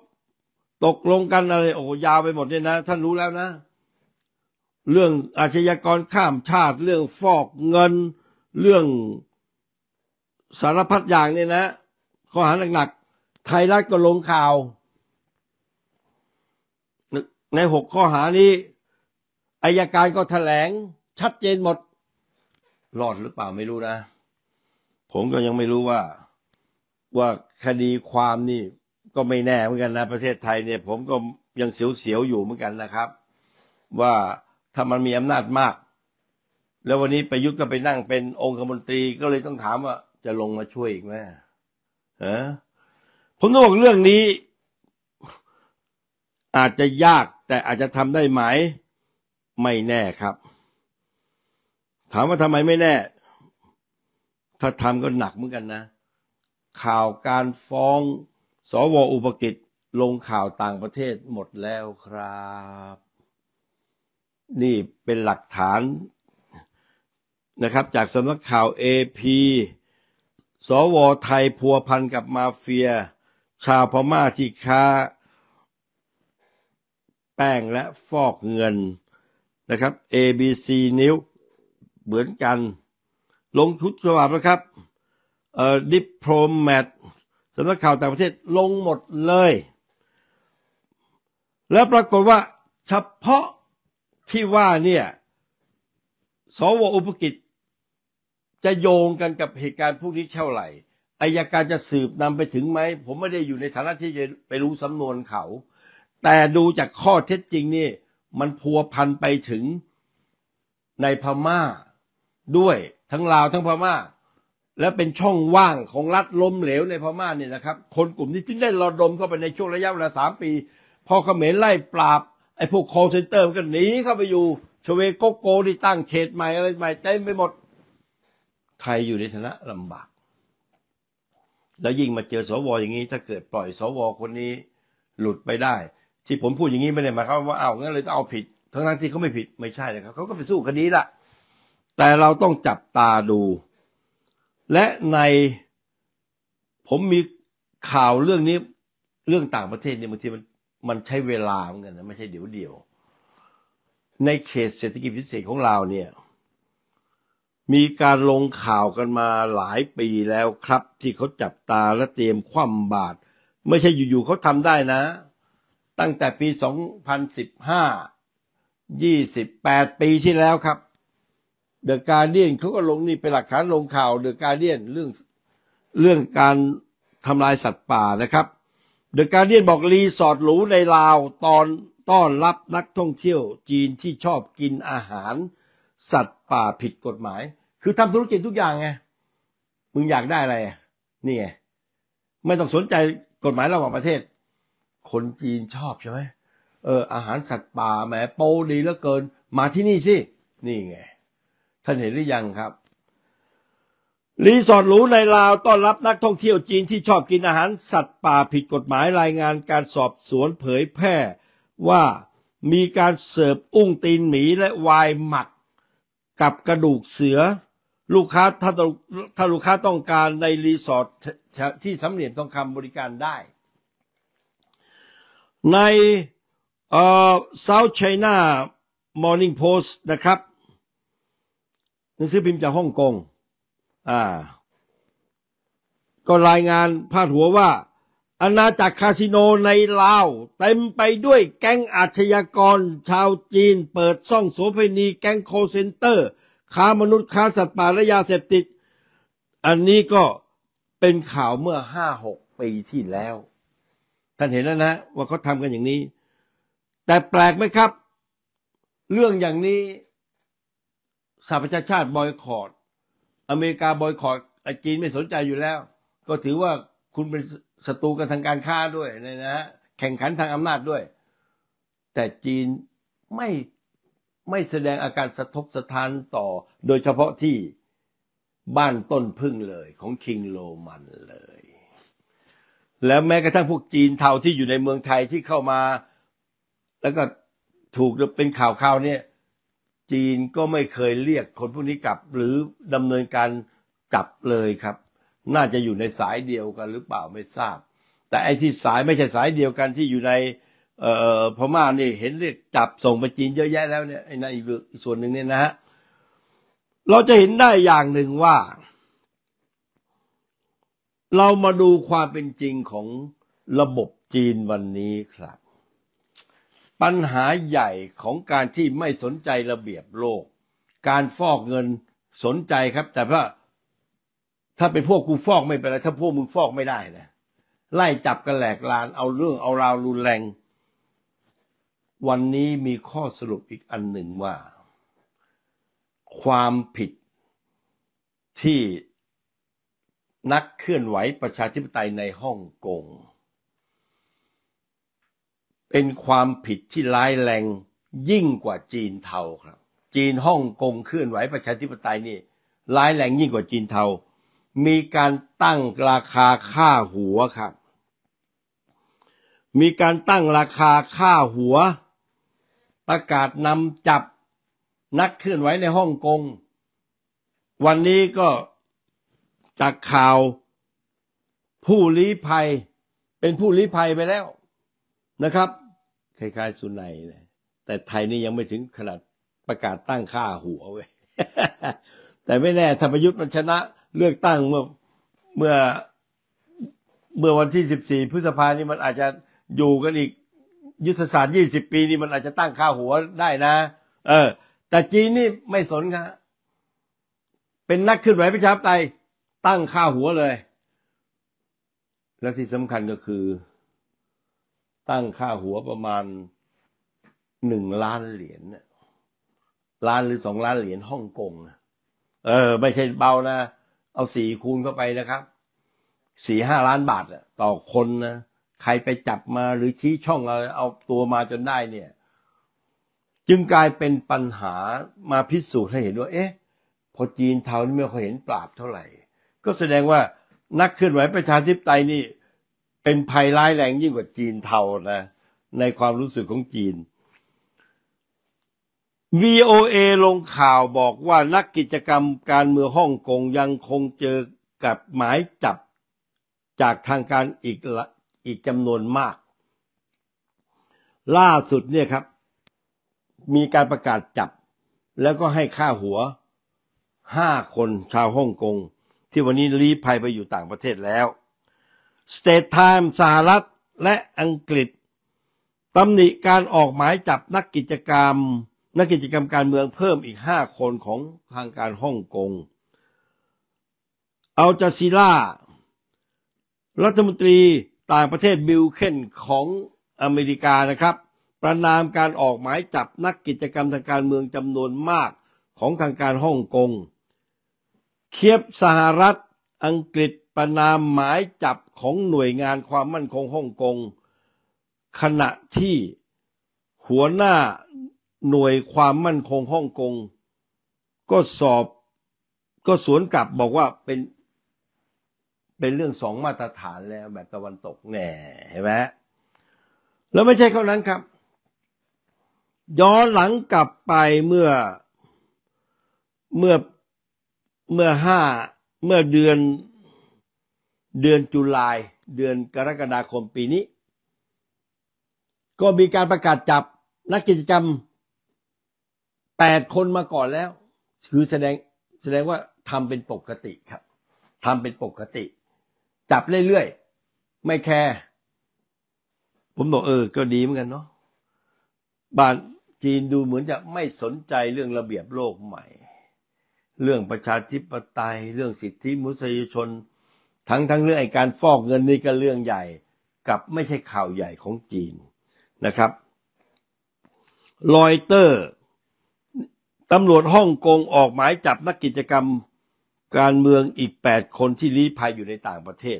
S1: ตกลงกันอะไรโอ้ยาวไปหมดเนี่ยนะ ท่านรู้แล้วนะ เรื่องอาชญากรข้ามชาติเรื่องฟอกเงินเรื่องสารพัดอย่างเนี่ยนะข้อหาหนักๆไทยรัฐก็ลงข่าว ในหกข้อหานี้อายการก็แถลง ชัดเจนหมดรอดหรือเปล่าไม่รู้นะ ผมก็ยังไม่รู้ว่าว่าคดีความนี่ก็ไม่แน่เหมือนกันนะ ประเทศไทยเนี่ย ผมก็ยังเสียวๆอยู่เหมือนกันนะครับ ว่าถ้ามันมีอำนาจมาก แล้ววันนี้ประยุทธ์ก็ไปนั่งเป็นองคมนตรี ก็เลยต้องถามว่า จะลงมาช่วยอีกไหมออผมต้องบอกเรื่องนี้อาจจะยากแต่อาจจะทำได้ไหมไม่แน่ครับ ถามว่าทำไมไม่แน่ ถ้าทำก็หนักเหมือนกันนะ ข่าวการฟ้อง สวอุปกิจลงข่าวต่างประเทศหมดแล้วครับ นี่เป็นหลักฐานนะครับ จากสำนักข่าว AP สวไทยพัวพันกับมาเฟียชาวพม่าที่ค้าแป้งและฟอกเงินนะครับ ABC นิ้ว เหมือนกัน ลงทุนฉบับนะครับเอ่อดิปโพแมทสำนักข่าวต่างประเทศลงหมดเลย แล้วปรากฏว่าเฉพาะที่ว่าเนี่ย สวอุปกิจจะโยงกันกับเหตุการณ์พวกนี้เท่าไหร่ อายการจะสืบนำไปถึงไหม ผมไม่ได้อยู่ในฐานะที่จะไปรู้สำนวนเขา แต่ดูจากข้อเท็จจริงนี่มันพัวพันไปถึงในพม่าด้วยทั้งลาวทั้งพม่า และเป็นช่องว่างของรัฐล้มเหลวในพม่าเนี่ยนะครับ คนกลุ่มนี้จึงได้รอดมเข้าไปในช่วงระยะเวลาสามปี พอเขมรไล่ปราบไอ้พวกคอเซนเตอร์มันก็หนีเข้าไปอยู่ชเวโกโกที่ตั้งเขตใหม่อะไรใหม่เต็มไปหมดไทยอยู่ในฐานะลำบาก แล้วยิ่งมาเจอสวอย่างนี้ถ้าเกิดปล่อย สวคนนี้หลุดไปได้ ที่ผมพูดอย่างนี้ไม่ได้หมายความว่าเอางั้นเลยต้องเอาผิด ทั้งนั้นที่เขาไม่ผิดไม่ใช่นะครับเขาก็ไปสู้คดีละแต่เราต้องจับตาดู และในผมมีข่าวเรื่องนี้เรื่องต่างประเทศเนี่ยบางทีมันมันใช้เวลาเหมือนกันนะไม่ใช่เดี๋ยวเดียว ในเขตเศรษฐกิจพิเศษของเราเนี่ยมีการลงข่าวกันมาหลายปีแล้วครับที่เขาจับตาและเตรียมคว่ำบาตรไม่ใช่อยู่ๆเขาทำได้นะ ตั้งแต่ปี 2015 28ปีที่แล้วครับเดอะการเดียนเขาก็ลงนี่เป็นหลักฐานลงข่าวเดอะการเดียนเรื่องเรื่องการทำลายสัตว์ป่านะครับเดอะการเดียนบอกรีสอร์ทหรูในลาวตอนต้อนรับนักท่องเที่ยวจีนที่ชอบกินอาหารสัตว์ป่าผิดกฎหมาย คือทำธุรกิจทุกอย่างไง มึงอยากได้อะไร นี่ไง ไม่ต้องสนใจกฎหมายระหว่างประเทศ คนจีนชอบใช่ไหมเออ อาหารสัตว์ป่าแหม โปดีเหลือเกิน มาที่นี่สิ นี่ไง ท่านเห็นหรือยังครับ รีสอร์ทหรูในลาว ต้อนรับนักท่องเที่ยวจีนที่ชอบกินอาหาร สัตว์ป่าผิดกฎหมาย รายงาน การสอบสวนเผยแพร่ ว่ามีการเสิร์ฟอุ้งตีนหมีและวายหมักกับกระดูกเสือลูกค้าถ้าถ้าลูกค้าต้องการในรีสอร์ท ที่สำเร็จต้องคำบริการได้ ในเอ่อ South China Morning Post นะครับหนังสือพิมพ์จากฮ่องกงอ่าก็รายงานพาดหัวว่าอาณาจักรคาสิโนในลาว เต็มไปด้วยแก๊งอาชญากรชาวจีน เปิดซ่องโสเภณี แก๊งโคเซนเตอร์ ค้ามนุษย์ค้าสัตว์ป่าและยาเสพติด อันนี้ก็เป็นข่าวเมื่อห้าหกปีที่แล้วท่านเห็นแล้วนะ ว่าเขาทำกันอย่างนี้ แต่แปลกไหมครับ เรื่องอย่างนี้สหประชาชาติบอยคอรดอเมริกาบอยคอรดจีนไม่สนใจอยู่แล้ว ก็ถือว่าคุณเป็นศัตรูกันทางการค้าด้วยนะฮะแข่งขันทางอำนาจด้วย แต่จีนไม่ไม่แสดงอาการสะทกสะท้านต่อโดยเฉพาะที่บ้านต้นพึ่งเลยของคิงโรมันเลย แล้วแม้กระทั่งพวกจีนเทาที่อยู่ในเมืองไทยที่เข้ามา แล้วก็ถูกเป็นข่าวข่าวเนี่ยจีนก็ไม่เคยเรียกคนพวกนี้กลับหรือดำเนินการจับเลยครับน่าจะอยู่ในสายเดียวกันหรือเปล่าไม่ทราบ แต่ไอ้ที่สายไม่ใช่สายเดียวกันที่อยู่ในเออพม่านี่เห็นเรียกจับส่งไปจีนเยอะแยะแล้วเนี่ยไอ้นั่นอีกส่วนหนึ่งเนี่ยนะฮะเราจะเห็นได้อย่างหนึ่งว่า เรามาดูความเป็นจริงของระบบจีนวันนี้ครับ ปัญหาใหญ่ของการที่ไม่สนใจระเบียบโลก การฟอกเงินสนใจครับ แต่ว่าถ้าเป็นพวกกูฟอกไม่เป็นไรถ้าพวกมึงฟอกไม่ได้นะไล่จับกันแหลกลาน เอาเรื่องเอาราวรุนแรง วันนี้มีข้อสรุปอีกอันหนึ่งว่า ความผิดที่นักเคลื่อนไหวประชาธิปไตยในฮ่องกงเป็นความผิดที่ร้ายแรงยิ่งกว่าจีนเทาครับ จีนฮ่องกงเคลื่อนไหว ประชาธิปไตยนี่ร้ายแรงยิ่งกว่าจีนเทามีการตั้งราคาค่าหัวครับ มีการตั้งราคาค่าหัว ประกาศนำจับนักเคลื่อนไหวในฮ่องกง วันนี้ก็จากข่าวผู้ลี้ภัย เป็นผู้ลี้ภัยไปแล้วนะครับ คล้ายๆสุนัยนะแต่ไทยนี่ยังไม่ถึงขนาดประกาศตั้งค่าหัวเว้ยแต่ไม่แน่ธรรมยุทธ์มันชนะเลือกตั้งเมื่อ เมื่อเมื่อวันที่ 14พฤษภานี่มันอาจจะอยู่กันอีก ยุทธศาสตร์20ปี นี่มันอาจจะตั้งข้าหัวได้นะ เออ แต่จีนนี่ไม่สนครับเป็นนักขึ้นไหวประชาธิปไตยตั้งข้าหัวเลย และที่สำคัญก็คือ ตั้งค่าหัวประมาณหนึ่งล้านเหรียญล้านหรือสองล้านเหรียญฮ่องกงเออไม่ใช่เบานะเอาสี่คูณเข้าไปนะครับ สี่ห้าล้านบาทต่อคนนะใครไปจับมาหรือชี้ช่องอะไรเอาตัวมาจนได้เนี่ยจึงกลายเป็นปัญหามาพิสูจน์ให้เห็นว่าเอ๊ะ พอจีนเทานี่ไม่ค่อยเห็นปราบเท่าไหร่ ก็แสดงว่านักเคลื่อนไหวประชาธิปไตยนี่ เป็นภัยร้ายแรงยิ่งกว่าจีนเทานะในความรู้สึกของจีน VOA ลงข่าวบอกว่านักกิจกรรมการเมืองฮ่องกงยังคงเจอกับหมายจับ จากทางการอีกอีกจำนวนมาก ล่าสุดเนี่ยครับ มีการประกาศจับ แล้วก็ให้ค่าหัวห้าคนชาวฮ่องกงที่วันนี้ลี้ภัยไปอยู่ต่างประเทศแล้วสเตทไทม์สหรัฐและอังกฤษตำหนิการออกหมายจับนักกิจกรรมนักกิจกรรมการเมืองเพิ่มอีกห้าคนของทางการฮ่องกงอัลจาซีล่า รัฐมนตรีต่างประเทศบิลเคนของอเมริกานะครับ ประนามการออกหมายจับนักกิจกรรมทางการเมืองจำนวนมากของทางการฮ่องกง เคียบสหรัฐ อังกฤษประนามหมายจับของหน่วยงานความมั่นคงฮ่องกง ขณะที่หัวหน้าหน่วยความมั่นคงฮ่องกงก็สอบก็สวนกลับบอกว่าเป็นเป็นเรื่องสองมาตรฐานแล้วแบบตะวันตกแน่เห็นไหมแล้วไม่ใช่เท่านั้นครับ ย้อนหลังกลับไปเมื่อ เมื่อเมื่อห้าเมื่อเดือนเดือนจุลายเดือนกรกฎาคมปีนี้ ก็มีการประกาศจับนักกิจกรรมแปดคนมาก่อนแล้ว คือแสดงแสดงว่าทำเป็นปกติครับ ทำเป็นปกติ จับเรื่อยๆ ไม่แคร์ผมบอกเออก็ดีเหมือนกันเนาะบ้านจีนดูเหมือนจะไม่สนใจเรื่องระเบียบโลกใหม่ เรื่องประชาธิปไตยเรื่องสิทธิมนุษยชนทั้งทั้งเรื่องไอการฟอกเงินนี่ก็เรื่องใหญ่กับไม่ใช่ข่าวใหญ่ของจีนนะครับ รอยเตอร์ตำรวจฮ่องกงออกหมายจับนักกิจกรรมการเมืองอีก 8 คนที่ลี้ภัยอยู่ในต่างประเทศ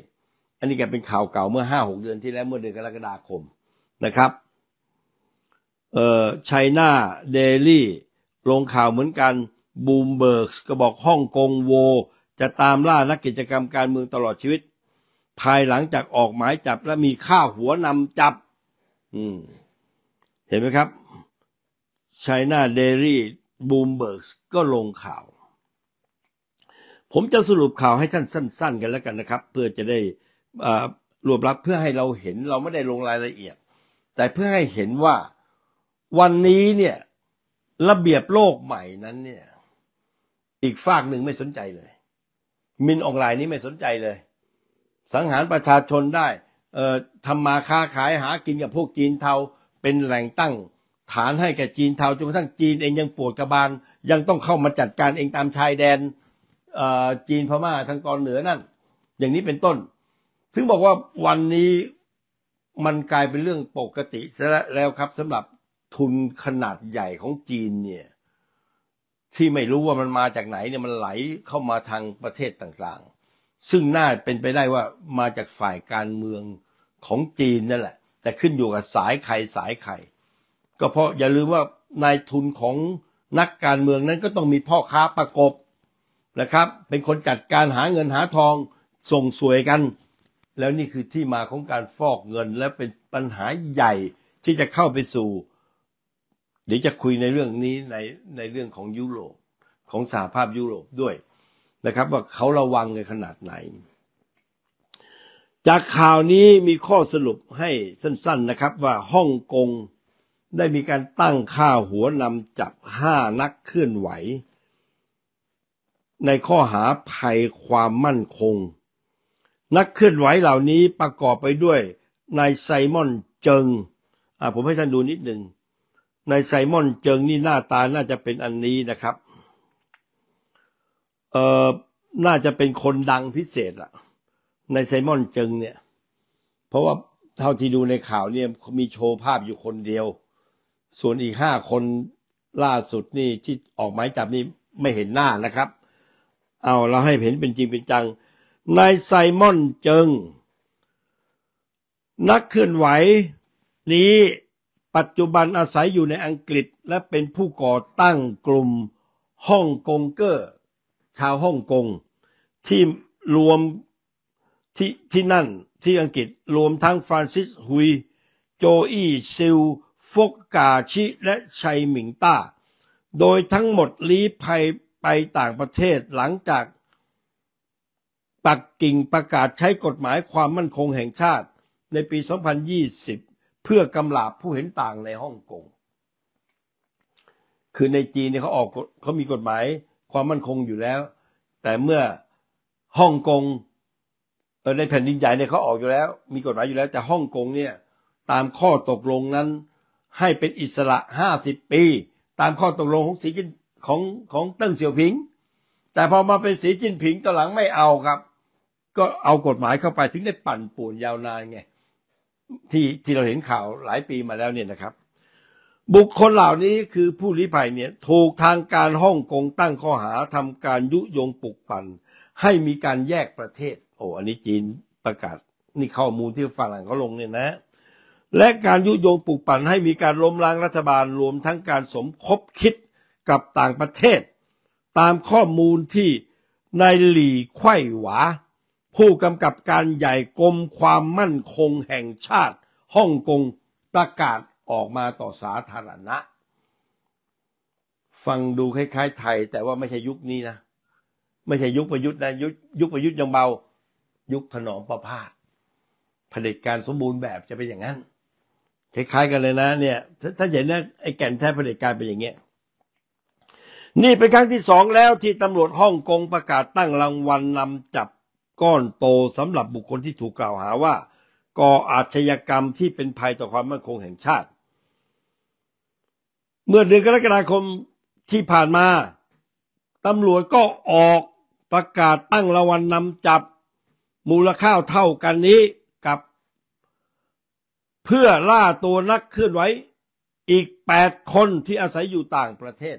S1: อันนี้แกเป็นข่าวเก่าเมื่อ5 6เดือนที่แล้วเมื่อเดือนกรกฎาคมนะครับ เอ่อไชน่าเดลี่ลงข่าวเหมือนกันบูมเบิร์กก็บอกฮ่องกงโว จะตามล่านักกิจกรรมการเมืองตลอดชีวิต ภายหลังจากออกหมายจับและมีค่าหัวนำจับ เห็นไหมครับไชน่าเดลี่บูมเบิร์กก็ลงข่าว ผมจะสรุปข่าวให้ท่านสั้นๆกันแล้วกันนะครับ เพื่อจะได้รวบรัดเพื่อให้เราเห็น เราไม่ได้ลงรายละเอียด แต่เพื่อให้เห็นว่าวันนี้เนี่ยระเบียบโลกใหม่นั้นเนี่ย อีกฝากหนึ่งไม่สนใจเลย มินออนไลน์นี้ไม่สนใจเลย สังหารประชาชนได้ทำมาค้าขายหากินกับพวกจีนเทาเป็นแหล่งตั้งฐานให้แก่จีนเทาจนกระทั่งจีนเองยังปวดกระบาลยังต้องเข้ามาจัดการเองตามชายแดนจีนพม่าทางตอนเหนือนั่นอย่างนี้เป็นต้น ถึงบอกว่าวันนี้มันกลายเป็นเรื่องปกติซะแล้วครับสำหรับทุนขนาดใหญ่ของจีนเนี่ยที่ไม่รู้ว่ามันมาจากไหนเนี่ยมันไหลเข้ามาทางประเทศต่างๆ ซึ่งน่าเป็นไปได้ว่ามาจากฝ่ายการเมืองของจีนนั่นแหละแต่ขึ้นอยู่กับสายใครสายใครก็เพราะอย่าลืมว่านายทุนของนักการเมืองนั้นก็ต้องมีพ่อค้าประกบนะครับ เป็นคนจัดการหาเงินหาทองส่งสวยกัน แล้วนี่คือที่มาของการฟอกเงินและเป็นปัญหาใหญ่ที่จะเข้าไปสู่เดี๋ยวจะคุยในเรื่องนี้ ในในเรื่องของยุโรป ของสหภาพยุโรปด้วยนะครับ ว่าเขาระวังในขนาดไหน จากข่าวนี้มีข้อสรุปให้สั้น ๆนะครับว่าฮ่องกงได้มีการตั้งค่าหัวนำจับห้านักเคลื่อนไหว ในข้อหาภัยความมั่นคง นักเคลื่อนไหวเหล่านี้ประกอบไปด้วยนายไซมอนเจิงอ่าผมให้ท่านดูนิดหนึ่งนายไซมอนเจิงนี่หน้าตาน่าจะเป็นอันนี้นะครับเอ่อน่าจะเป็นคนดังพิเศษล่ะนายไซมอนเจิงเนี่ยเพราะว่าเท่าที่ดูในข่าวเนี่ยมีโชว์ภาพอยู่คนเดียวส่วนอีกห้าคนล่าสุดนี่ ที่ออกหมายจับนี่ไม่เห็นหน้านะครับ เอาเราให้เห็นเป็นจริงเป็นจัง นายไซมอนเจิง นักเคลื่อนไหว นี้ปัจจุบันอาศัยอยู่ในอังกฤษและเป็นผู้ก่อตั้งกลุ่มฮ่องกงเกอร์ชาวฮ่องกงที่รวมที่ที่นั่นที่อังกฤษรวมทั้งฟรานซิสฮุยโจอี้ซิลฟกกาชิและชัยหมิงต้า โดยทั้งหมดลี้ภัยไปต่างประเทศหลังจากปักกิ่งประกาศใช้กฎหมายความมั่นคงแห่งชาติในปี 2020 เพื่อกำลาบผู้เห็นต่างในฮ่องกง คือในจีนเนี่ยเขาออกเขามีกฎหมายความมั่นคงอยู่แล้ว แต่เมื่อฮ่องกงในแผ่นดินใหญ่เนี่ยเขาออกอยู่แล้ว มีกฎหมายอยู่แล้ว แต่ฮ่องกงเนี่ยตามข้อตกลงนั้นให้เป็นอิสระห้าสิบปี ตามข้อตกลงของสีจินของของเติ้งเสี่ยวผิง แต่พอมาเป็นสีจินผิงตอวหลังไม่เอาครับ ก็เอากฎหมายเข้าไปถึงได้ปั่นป่วนยาวนานไง ที่ที่เราเห็นข่าวหลายปีมาแล้วเนี่ยนะครับ บุคคลเหล่านี้คือผู้ลี้ภัยเนี่ย ถูกทางการฮ่องกงตั้งข้อหาทำการยุยงปลุกปั่นให้มีการแยกประเทศ โอ้ อันนี้จีนประกาศ นี่ข้อมูลที่ฝรั่งเขาลงเนี่ยนะและการยุยงปลูกปั่นให้มีการล้มล้างรัฐบาลรวมทั้งการสมคบคิดกับต่างประเทศ ตามข้อมูลที่นายหลี่ไข้หวา ผู้กำกับการใหญ่กรมความมั่นคงแห่งชาติฮ่องกงประกาศออกมาต่อสาธารณะ ฟังดูคล้ายๆไทย แต่ว่าไม่ใช่ยุคนี้นะ ไม่ใช่ยุคประยุทธ์นะยุคยุคประยุทธ์ยังเบายุคถนอมประพาสเผด็จการสมบูรณ์แบบจะเป็นอย่างนั้นคล้ายๆกันเลยนะเนี่ยถ้าเห็นนะไอ้แก่นแท้ผลิตการเป็นอย่างเงี้ยนี่เป็นครั้งที่สองแล้วที่ตำรวจฮ่องกงประกาศตั้งรางวัลนำจับก้อนโตสำหรับบุคคลที่ถูกกล่าวหาว่าก่ออาชญากรรมที่เป็นภัยต่อความมั่นคงแห่งชาติ เมื่อเดือนกรกฎาคมที่ผ่านมาตำรวจก็ออกประกาศตั้งรางวัลนนำจับมูลค่าเท่ากันนี้เพื่อล่าตัวนักเคลื่อนไหวอีกแปดคนที่อาศัยอยู่ต่างประเทศ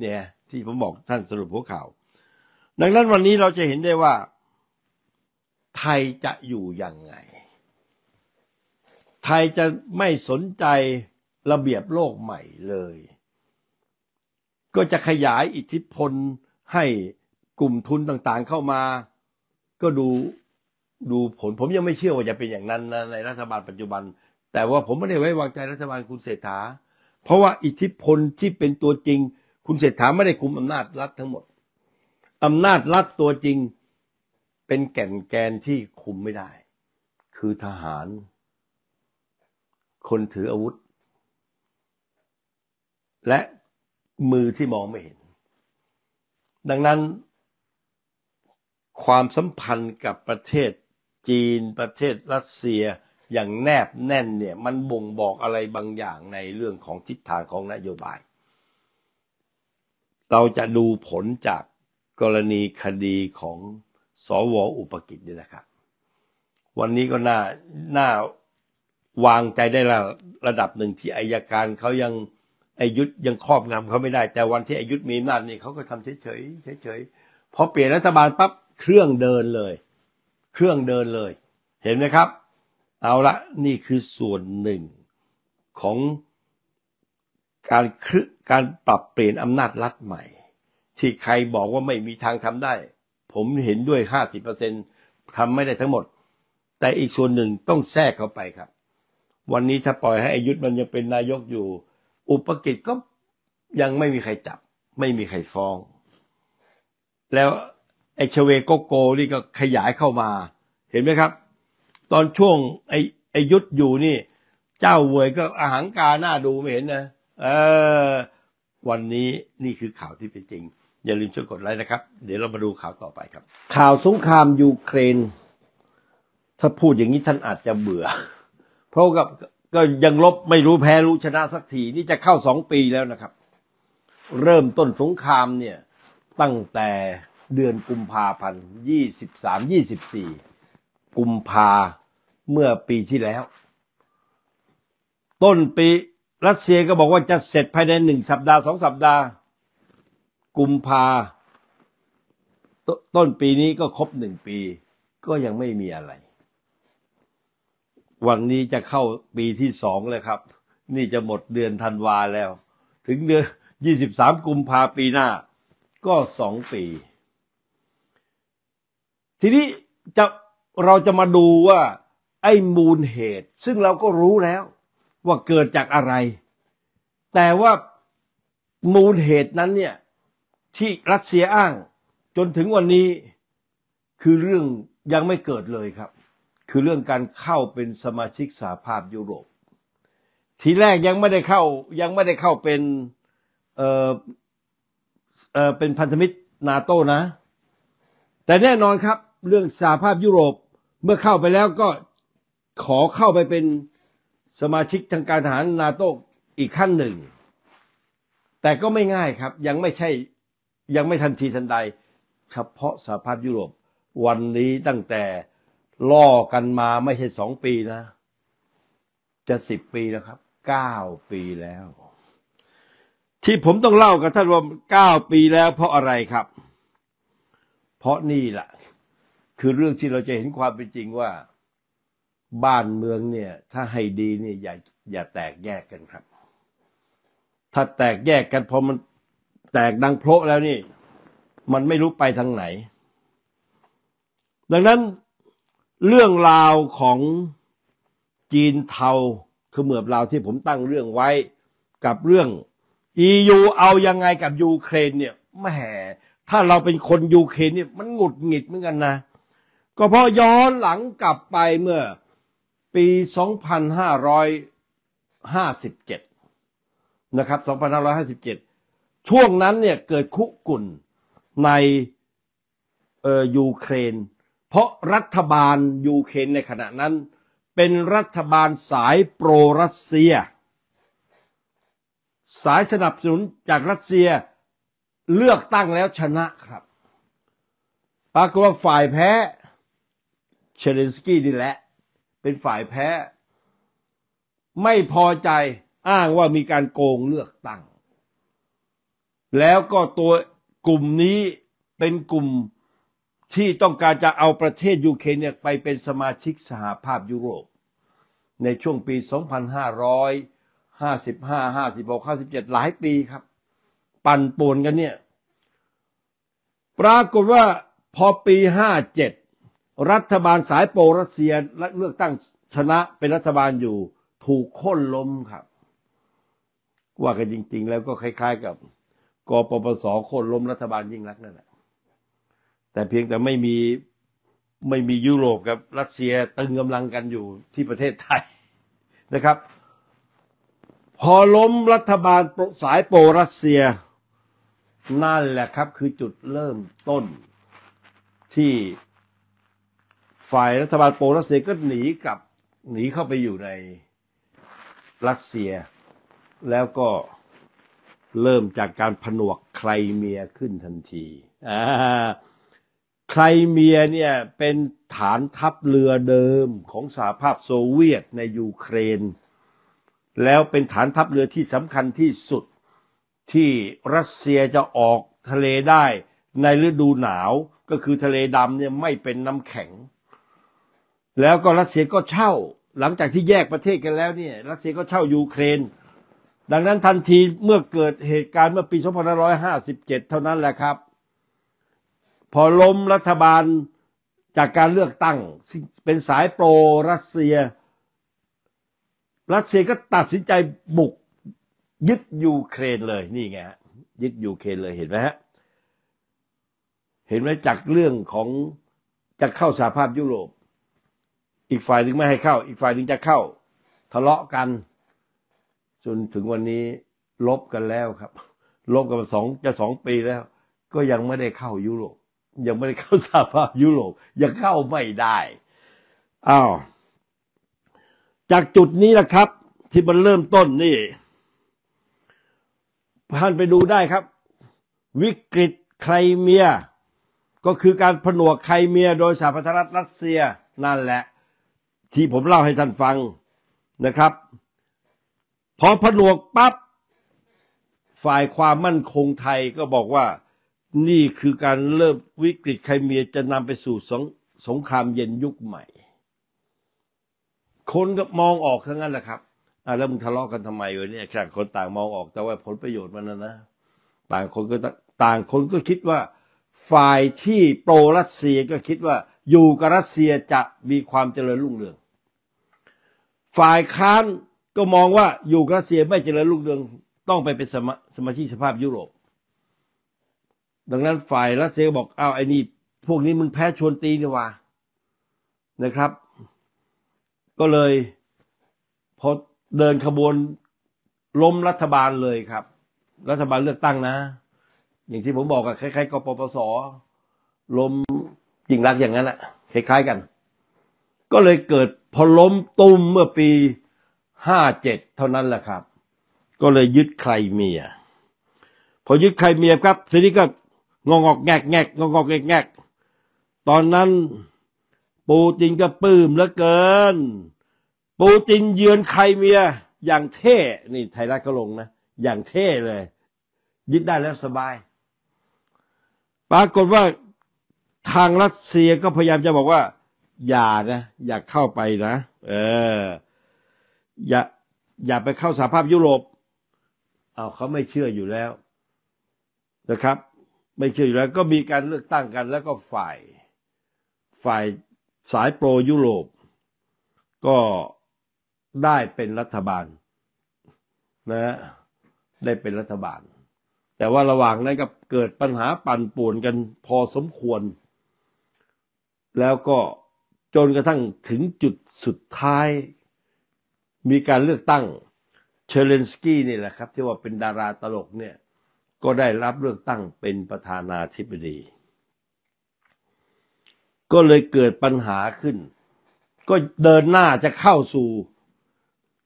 S1: เนี่ยที่ผมบอกท่านสรุปหัวข่าวดังนั้นวันนี้เราจะเห็นได้ว่าไทยจะอยู่ยังไง ไทยจะไม่สนใจระเบียบโลกใหม่เลย ก็จะขยายอิทธิพลให้กลุ่มทุนต่างๆเข้ามา ก็ดูดูผลผมยังไม่เชื่อว่าจะเป็นอย่างนั้นในรัฐบาลปัจจุบันแต่ว่าผมไม่ได้ไว้วางใจรัฐบาลคุณเศรษฐาเพราะว่าอิทธิพลที่เป็นตัวจริงคุณเศรษฐาไม่ได้คุมอำนาจรัฐทั้งหมดอำนาจรัฐตัวจริงเป็นแก่นแกนที่คุมไม่ได้ คือทหารคนถืออาวุธ และมือที่มองไม่เห็น ดังนั้น ความสัมพันธ์กับประเทศจีนประเทศรัสเซียอย่างแนบแน่นเนี่ยมันบ่งบอกอะไรบางอย่างในเรื่องของทิศทางของนโยบาย เราจะดูผลจากกรณีคดีของสวอุปกิจนี่แหละครับ วันนี้ก็น่าน่าวางใจได้ระระดับหนึ่งที่อายการเขายังอายุยังครอบงำเขาไม่ได้ แต่วันที่อายุมีอำนาจนี่เขาก็ทำเฉยเฉยเฉยเฉยพอเปลี่ยนรัฐบาลปั๊บ เครื่องเดินเลย เครื่องเดินเลยเห็นไหมครับเอาละนี่คือส่วนหนึ่งของการคลึการปรับเปลี่ยนอำนาจรัฐใหม่ ที่ใครบอกว่าไม่มีทางทำได้ ผมเห็นด้วย 50%ทำไม่ได้ทั้งหมด แต่อีกส่วนหนึ่งต้องแทรกเข้าไปครับ วันนี้ถ้าปล่อยให้อายุธมันยังเป็นนายกอยู่ อุปกิจก็ยังไม่มีใครจับไม่มีใครฟ้อง แล้วไอชเวโกโก นี่ก็ขยายเข้ามาเห็นไหมครับตอนช่วงไอไอยุทธอยู่นี่ เจ้าเวยก็อาหางการหน้าดูไม่เห็นนะเออวันนี้นี่คือข่าวที่เป็นจริง อย่าลืมช่วยกดไลค์นะครับเดี๋ยวเรามาดูข่าวต่อไปครับ ข่าวสงครามยูเครน ถ้าพูดอย่างนี้ท่านอาจจะเบื่อ เพราะกับก็ยังลบไม่รู้แพ้รู้ชนะสักทีนี่จะเข้าสองปีแล้วนะครับ เริ่มต้นสงครามเนี่ย ตั้งแต่เดือนกุมภาพันธ์ยี่สิบสามยี่สิบสี่กุมภาเมื่อปีที่แล้ว ต้นปี รัสเซียก็บอกว่าจะเสร็จภายในหนึ่งสัปดาห์สองสัปดาห์ กุมภาตต้นปีนี้ก็ครบหนึ่งปี ก็ยังไม่มีอะไร วันนี้จะเข้าปีที่สองเลยครับ นี่จะหมดเดือนธันวาแล้ว ถึงเดือนยี่สิบสามกุมภาปีหน้า ก็สองปี ทีนี้จะเราจะมาดูว่าไอ้มูลเหตุ ซึ่งเราก็รู้แล้วว่าเกิดจากอะไร แต่ว่ามูลเหตุนั้นเนี่ย ที่รัสเซียอ้างจนถึงวันนี้คือเรื่องยังไม่เกิดเลยครับ คือเรื่องการเข้าเป็นสมาชิกสหภาพยุโรปทีแรกยังไม่ได้เข้ายังไม่ได้เข้าเป็นเออเออเป็นพันธมิตรนาโตนะ แต่แน่นอนครับเรื่องสหภาพยุโรปเมื่อเข้าไปแล้วก็ขอเข้าไปเป็นสมาชิกทางการทหารนาโต้อีกขั้นหนึ่ง แต่ก็ไม่ง่ายครับยังไม่ใช่ยังไม่ทันทีทันใด เฉพาะสหภาพยุโรปวันนี้ตั้งแต่ล่อกันมาไม่ใช่สองปีนะ จะสิบปีแล้วครับเก้าปีแล้ว ที่ผมต้องเล่ากับท่านว่าเก้าปีแล้ว เพราะอะไรครับ เพราะนี่แหละคือเรื่องที่เราจะเห็นความเป็นจริงว่าบ้านเมืองเนี่ย ถ้าให้ดีเนี่ยอย่าอย่าแตกแยกกันครับ ถ้าแตกแยกกันพอมันแตกดังโพะแล้วนี่ มันไม่รู้ไปทางไหน ดังนั้นเรื่องราวของจีนเทาคือเหมือบราวที่ผมตั้งเรื่องไว้กับเรื่อง EU เอายังไงกับยูเครนเนี่ยแหมถ้าเราเป็นคนยูเครนเนี่ยมันหงุดหงิดเหมือนกันนะ ก็เพราะย้อนหลังกลับไปเมื่อปี 2557 นะครับ 2557 ช่วงนั้นเนี่ยเกิดคุกุ่นในออยูเครน เพราะรัฐบาลยูเครนในขณะนั้นเป็นรัฐบาลสายโปรรัสเซีย สายสนับสนุนจากรัสเซียเลือกตั้งแล้วชนะครับปรากฏว่าฝ่ายแพ้ เชเลนสกี้นี่แหละเป็นฝ่ายแพ้ ไม่พอใจอ้างว่ามีการโกงเลือกตั้ง แล้วก็ตัวกลุ่มนี้เป็นกลุ่มที่ต้องการจะเอาประเทศยูเครนไปเป็นสมาชิกสหภาพยุโรป ในช่วงปี 2555 56 57หลายปีครับ ปั่นป่วนกันเนี่ย ปรากฏว่าพอปี 57รัฐบาลสายโปรัสเซียเลือกตั้งชนะเป็นรัฐบาลอยู่ ถูกค้นล้มครับ ว่ากันจริงๆ แล้วก็คล้าย ๆ กับ กปปสค้นล้มรัฐบาลยิ่งรักนั่นแหละ แต่เพียงแต่ไม่มี ไม่มียุโรปกับรัสเซียตึงกำลังกันอยู่ที่ประเทศไทยนะครับ พอล้มรัฐบาลสายโปรัสเซียนั่นแหละครับคือจุดเริ่มต้นที่ฝ่ายรัฐบาลโปรัสเซียก็หนีกลับหนีเข้าไปอยู่ในรัสเซีย แล้วก็เริ่มจากการผนวกไครเมียขึ้นทันทีไครเมียเนี่ยเป็นฐานทัพเรือเดิมของสหภาพโซเวียตในยูเครน แล้วเป็นฐานทัพเรือที่สำคัญที่สุดที่รัสเซียจะออกทะเลได้ในฤดูหนาวก็คือทะเลดำเนี่ยไม่เป็นน้ำแข็งแล้วก็รัสเซียก็เช่าหลังจากที่แยกประเทศกันแล้วเนี่ยรัสเซียก็เช่ายูเครนดังนั้นทันทีเมื่อเกิดเหตุการณ์เมื่อปี2557เท่านั้นแหละครับ พอล้มรัฐบาลจากการเลือกตั้งเป็นสายโปรรัสเซีย รัสเซียก็ตัดสินใจบุกยึดยูเครนเลยนี่ไงยึดยูเครนเลยเห็นไหมฮะเห็นไหมจากเรื่องของจะเข้าสหภาพยุโรปอีกฝ่ายถึงไม่ให้เข้า อีกฝ่ายถึงจะเข้า ทะเลาะกันจนถึงวันนี้ลบกันแล้วครับ ลบกันมาสองจะสองปีแล้ว ก็ยังไม่ได้เข้ายุโรป ยังไม่ได้เข้าสาภาพยุโรปยังเข้าไม่ได้อ้าวจากจุดนี้แหละครับที่มันเริ่มต้นนี่ท่านไปดูได้ครับ วิกฤตไครเมีย ก็คือการผนวกไครเมียโดยสหพันธรัฐรัสเซียนั่นแหละที่ผมเล่าให้ท่านฟังนะครับ พอผนวกปับ๊บฝ่ายความมั่นคงไทยก็บอกว่านี่คือการเริ่มวิกฤตไครเมียจะนำไปสู่สงสงครามเย็นยุคใหม่ คนก็มองออกทั้งนั้นแหละครับอแล้วมึงทะเลาะกกันทำไมวะเนี่ยแค่คนต่างมองออกแต่ว่าผลประโยชน์มันนะนะต่างคนก็ต่างคนก็คิดว่าฝ่ายที่โปรรัสเซียก็คิดว่าอยู่กับรัสเซียจะมีความเจริญรุ่งเรืองฝ่ายค้านก็มองว่าอยู่รัสเซียไม่เจริญรุ่งเรือง ต้องไปเป็นสมาสมาชิกสภาพยุโรป ดังนั้นฝ่ายรัสเซียบอกเอาไอ้นี่พวกนี้มึงแพ้ชวนตีนี่ว่านะครับ ก็เลยพอเดินขบวนล้มรัฐบาลเลยครับ รัฐบาลเลือกตั้งนะ อย่างที่ผมบอกกับคล้ายๆกปปสล้มยิงรักอย่างนั้นแหละคล้ายๆกันก็เลยเกิดพอล้มตุ้มเมื่อปีห้าเจ็ดเท่านั้นแหละครับ ก็เลยยึดใครเมีย พอยึดใครเมียครับทีนี้ก็งงอกแงกแงกงงอกแงกแงกตอนนั้นปูตินก็ปื้มเหลือเกิน ปูตินเยือนใครเมียอย่างเท่นี่ไทยรัฐก็ลงนะอย่างเท่เลย ยึดได้แล้วสบาย ปรากฏว่าทางรัสเซียก็พยายามจะบอกว่าอย่านะอย่าเข้าไปนะเอออย่าอย่าไปเข้าสหภาพยุโรปเอาเขาไม่เชื่ออยู่แล้วนะครับ ไม่เชื่ออยู่แล้ว ก็มีการเลือกตั้งกัน แล้วก็ฝ่าย ฝ่ายสายโปรยุโรป ก็ได้เป็นรัฐบาลนะได้เป็นรัฐบาล แต่ว่าระหว่างนั้นก็เกิดปัญหาปั่นป่วนกันพอสมควร แล้วก็จนกระทั่งถึงจุดสุดท้ายมีการเลือกตั้ง เชเลนสกี้นี่แหละครับ ที่ว่าเป็นดาราตลกเนี่ย ก็ได้รับเลือกตั้งเป็นประธานาธิบดี ก็เลยเกิดปัญหาขึ้น ก็เดินหน้าจะเข้าสู่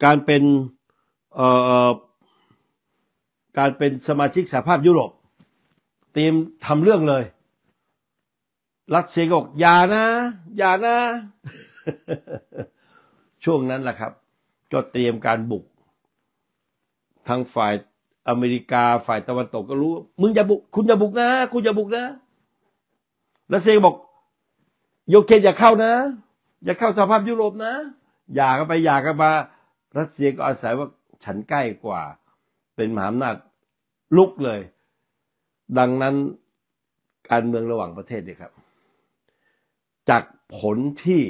S1: การเป็นการเป็นสมาชิกสหภาพยุโรปเตรียมทำเรื่องเลยรัสเซียก็บอกอย่านะ อย่านะ ช่วงนั้นแหละครับก็เตรียมการบุกทางฝ่ายอเมริกาฝ่ายตะวันตกก็รู้มึงอย่าบุกคุณอย่าบุกนะ คุณอย่าบุกนะ รัสเซียบอกโยเคอย่าเข้านะ อย่าเข้าสภาพยุโรปนะ อย่ากันไปอย่ากันมา รัสเซียก็อาศัยว่าฉันใกล้กว่า เป็นมหาอำนาจลุกเลย ดังนั้นการเมืองระหว่างประเทศเนี่ยครับจากผลที่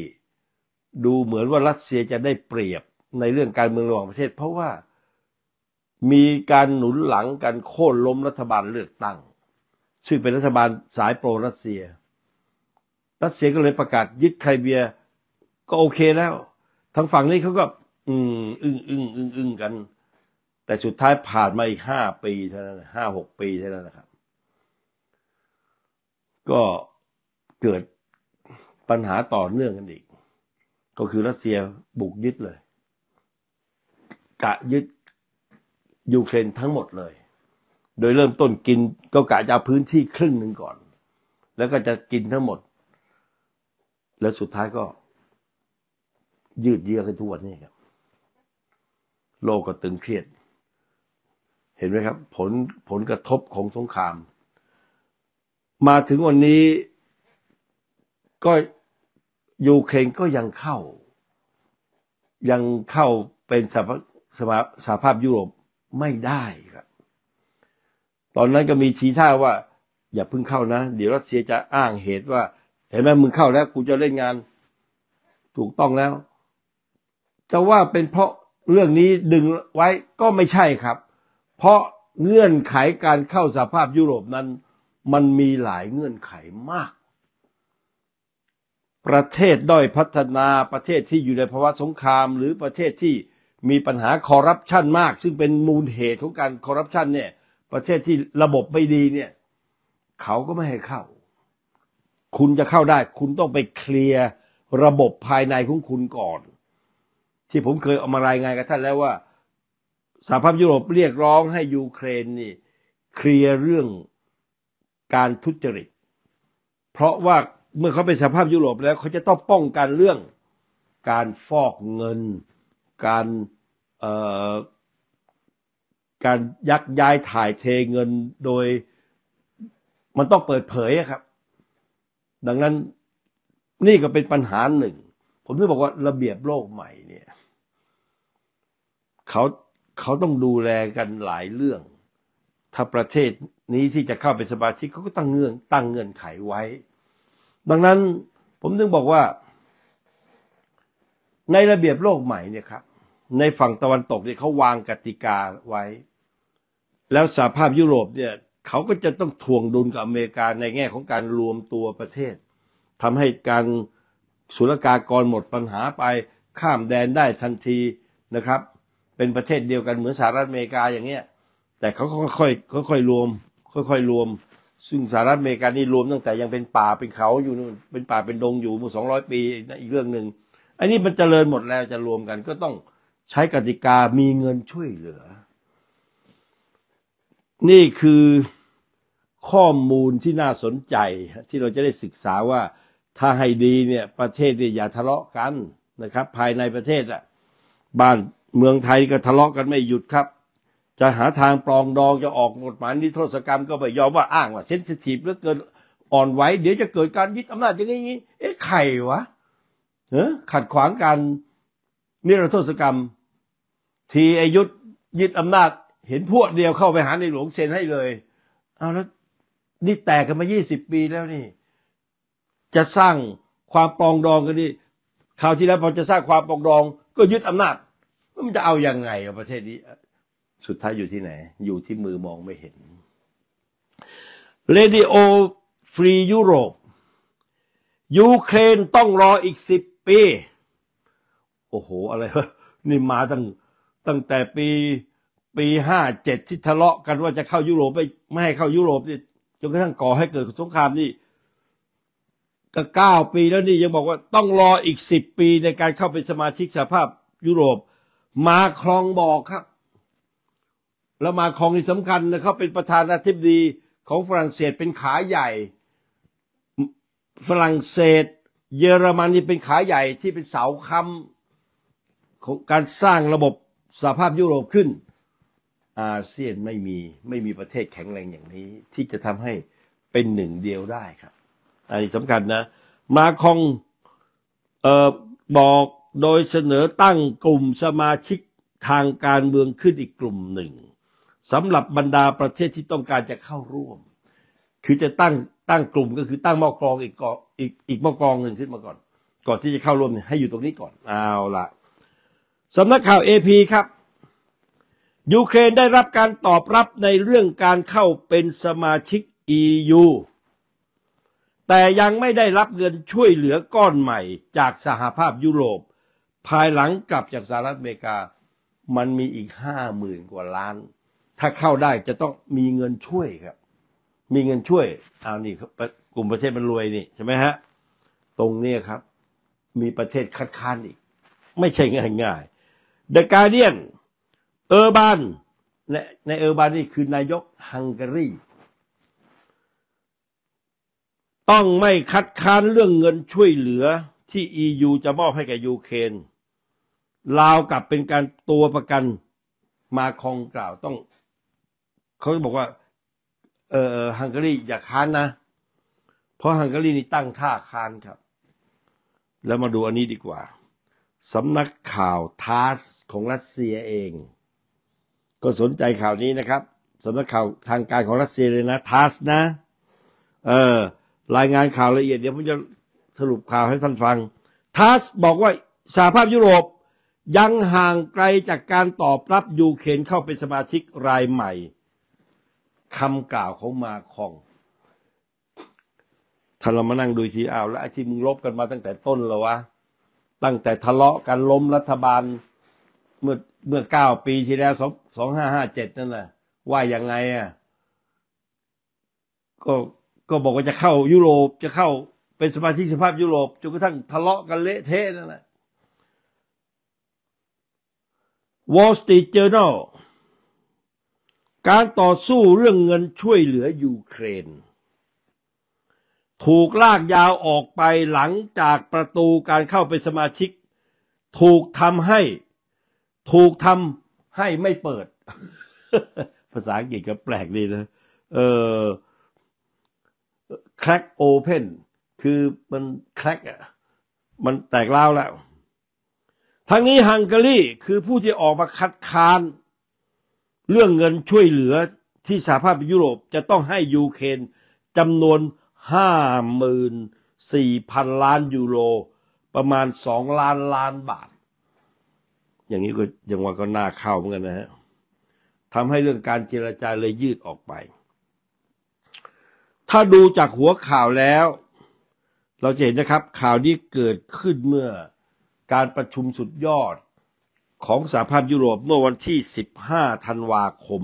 S1: ดูเหมือนว่ารัสเซียจะได้เปรียบในเรื่องการเมืองระหว่างประเทศ เพราะว่ามีการหนุนหลังกันโค่นล้มรัฐบาลเลือกตั้งซึ่งเป็นรัฐบาลสายโปรรัสเซีย รัสเซียก็เลยประกาศยึดไครเบียก็โอเคแล้ว ทั้งฝั่งนี้เขาก็อ้งอึ้งอึ้งอึ้งอึ้งกัน แต่สุดท้ายผ่านมาอีกห้าปีเท่านั้นห้าหกปีเท่านั้นนะครับ ก็เกิดปัญหาต่อเนื่องกันอีก ก็คือรัสเซียบุกยึดเลย กะยึด ยูเครนทั้งหมดเลย โดยเริ่มต้นกินก็กะจะเอาพื้นที่ครึ่งหนึ่งก่อน แล้วก็จะกินทั้งหมด แล้วสุดท้ายก็ ยืดเยื้อก้นทุกวันนี้ครับ โลกก็ตึงเครียด เห็นไหมครับ ผลผลกระทบของสงคราม มาถึงวันนี้ก็ยูเครนก็ยังเข้า ยังเข้าเป็นสภาสภาสภาพยุโรปไม่ได้ครับตอนนั้นก็มีทีท่าว่า อย่าเพิ่งเข้านะ เดี๋ยวรัสเซียจะอ้างเหตุว่า เห็นไหมมึงเข้าแล้ว กูจะเล่นงาน ถูกต้องแล้ว แต่ว่าเป็นเพราะเรื่องนี้ดึงไว้ก็ไม่ใช่ครับ เพราะเงื่อนไขการเข้าสภาพยุโรปนั้นมันมีหลายเงื่อนไขมากประเทศด้อยพัฒนาประเทศที่อยู่ในภาวะสงคราม หรือประเทศที่มีปัญหาคอร์รัปชันมาก ซึ่งเป็นมูลเหตุของการคอร์รัปชันเนี่ยประเทศที่ระบบไม่ดีเนี่ยเขาก็ไม่ให้เข้า คุณจะเข้าได้ คุณต้องไปเคลียร์ระบบภายในของคุณก่อน ที่ผมเคยเอามารายงานกับท่านแล้วว่าสหภาพยุโรปเรียกร้องให้ ยูเครนนี่เคลียร์เรื่องการทุจริตเพราะว่าเมื่อเขาเป็นสภาพยุโรปแล้วเขาจะต้องป้องกันเรื่อง การฟอกเงิน การการยักย้ายถ่ายเทเงินโดยมันต้องเปิดเผยครับ ดังนั้นนี่ก็เป็นปัญหาหนึ่ง ผมพิ่บอกว่าระเบียบโลกใหม่เนี่ยเขาเขาต้องดูแลกันหลายเรื่อง ถ้าประเทศนี้ที่จะเข้าเป็นสมาชิกเขาก็ตั้งเงื่อนตั้งเงื่อนไขไว้ดังนั้นผมถึงบอกว่าในระเบียบโลกใหม่เนี่ยครับในฝั่งตะวันตกเนี่ยเขาวางกติกาไว้ แล้วสหภาพยุโรปเนี่ยเขาก็จะต้องทวงดุลกับอเมริกาในแง่ของการรวมตัวประเทศ ทำให้การศุลกากรหมดปัญหาไปข้ามแดนได้ทันทีนะครับ เป็นประเทศเดียวกันเหมือนสหรัฐอเมริกาอย่างเงี้ยแต่เขาค่อยๆค่อยๆรวม ค่อยๆ รวมซึ่งสหรัฐอเมริกานี่รวมตั้งแต่ยังเป็นป่าเป็นเขาอยู่นู่นเป็นป่าเป็นดงอยู่มาสองร้อยปีนะอีกเรื่องหนึ่งอันนี้มันเจริญหมดแล้วจะรวมกัน ก็ต้องใช้กติกามีเงินช่วยเหลือ นี่คือข้อมูลที่น่าสนใจที่เราจะได้ศึกษาว่าถ้าให้ดีเนี่ยประเทศเนี่ยอย่าทะเลาะกันนะครับ ภายในประเทศอะบ้านเมืองไทยก็ทะเลาะกันไม่หยุดครับจะหาทางปลองดองจะออกกฎหมายนิทษศกรรมก็ไปยอมว่าอ้างว่าเซนซิทีฟแล้วเกินอ่อนไว้ เดี๋ยวจะเกิดการยึดอำนาจอย่างนี้เอ๊ะใครวะเออขัดขวางการนิรโทษกรรม ทีอายุยึดอำนาจ เห็นพวกเดียวเข้าไปหาในหลวงเซ็นให้เลยเอาแล้วนี่แตกกันมายี่สิบปีแล้วนี่ จะสร้างความปลองดองกันนี่คราวที่แล้วพอจะสร้างความปลองดอง ก็ยึดอำนาจมันจะเอาอยัางไงประเทศนี้สุดท้ายอยู่ที่ไหน อยู่ที่มือมองไม่เห็นเรดิโอฟรียุโรป ยูเครนต้องรออีกสิบปี โอ้โห อะไรวะนี่มาตั้งตั้งแต่ปีปีห้าเจ็ดที่ทะเลาะกันว่าจะเข้ายุโรปไม่ไม่ให้เข้ายุโรปนี่ จนกระทั่งก่อให้เกิดสงครามนี่ก็เก้าปีแล้วนี่ยังบอกว่าต้องรออีกสิบปีในการเข้าเป็นสมาชิกสหภาพยุโรป มาคลองบอกครับแล้วมาคองที่สำคัญนะเขาเป็นประธานาธิบดีของฝรั่งเศสเป็นขาใหญ่ฝรั่งเศสเยอรมันนี่เป็นขาใหญ่ที่เป็นเสาค้ำของการสร้างระบบสภาพยุโรปขึ้นอาเซียนไม่มีไม่มีประเทศแข็งแรงอย่างนี้ที่จะทำให้เป็นหนึ่งเดียวได้ครับอันนี้สำคัญนะมาคองเออบอกโดยเสนอตั้งกลุ่มสมาชิกทางการเมืองขึ้นอีกกลุ่มหนึ่งสำหรับบรรดาประเทศที่ต้องการจะเข้าร่วม คือจะตั้งตั้งกลุ่มก็คือตั้งมอกรองอีกกออีกอีกมอกรองหนึ่งขึ้นมาก่อน ก่อนที่จะเข้าร่วมเนี่ยให้อยู่ตรงนี้ก่อน เอาละสำนักข่าวเอพีครับ ยูเครนได้รับการตอบรับในเรื่องการเข้าเป็นสมาชิก EU แต่ยังไม่ได้รับเงินช่วยเหลือก้อนใหม่ จากสหภาพยุโรป ภายหลังกลับจากสหรัฐอเมริกา มันมีอีกห้าหมื่นกว่าล้านถ้าเข้าได้จะต้องมีเงินช่วยครับ มีเงินช่วยเอานี่กลุ่มประเทศมันรวยนี่ใช่ไหมฮะตรงนี้ครับ มีประเทศคัดค้านอีก ไม่ใช่ง่ายง่ายเดอะการเดียนเออร์บานในในเออร์บานนี่คือนายกฮังการีต้องไม่คัดค้านเรื่องเงินช่วยเหลือที่ EU จะมอบให้แก่ยูเครนลาวกลับเป็นการตัวประกันมาคองกล่าวต้องเขาจะบอกว่าเออฮังการีอย่าค้านนะ เพราะฮังการีนี่ตั้งท่าค้านครับ แล้วมาดูอันนี้ดีกว่า สำนักข่าวทาสของรัสเซียเอง ก็สนใจข่าวนี้นะครับ สำนักข่าวทางการของรัสเซียเลยนะทาสนะ เออ รายงานข่าวละเอียดเดี๋ยวผมจะสรุปข่าวให้ท่านฟัง ทัสบอกว่าสหภาพยุโรป ยังห่างไกลจากการตอบรับยูเครนเข้าเป็นสมาชิกรายใหม่คำกล่าวของมาคอง ถ้าเรามานั่งดูทีอ้าวแล้วไอ้ที่มึงลบกันมาตั้งแต่ต้นแล้ววะ ตั้งแต่ทะเลาะกันล้มรัฐบาล เมื่อเมื่อเก้าปีที่แล้วสองสองห้าห้าเจ็ดนั่นแหละว่ายังไงอ่ะก็ก็บอกว่าจะเข้ายุโรปจะเข้าเป็นสมาชิกสภาพยุโรปจนกระทั่งทะเลาะกันเละเทะนั่นแหละ Wall Street Journal การต่อสู้เรื่องเงินช่วยเหลือยูเครน ถูกลากยาวออกไปหลังจากประตูการเข้าเป็นสมาชิก ถูกทำให้ถูกทำให้ไม่เปิด ภาษาอังกฤษก็แปลกดีนะ เออ crack open คือมัน crack อ่ะ มันแตกเล่าแล้ว ทั้งนี้ฮังการีคือผู้ที่ออกมาคัดค้านเรื่องเงินช่วยเหลือที่สหภาพยุโรปจะต้องให้ยูเครนจำนวน 54,000 ล้าน ยูโร ประมาณ 2 ล้านล้านบาท อย่างนี้ก็ยังว่าก็น่าเข้าเหมือนกันนะฮะทำให้เรื่องการเจรจาเลยยืดออกไป ถ้าดูจากหัวข่าวแล้ว เราจะเห็นนะครับข่าวนี้เกิดขึ้นเมื่อการประชุมสุดยอดของสหภาพยุโรปเมื่อวันที่ 15 ธันวาคม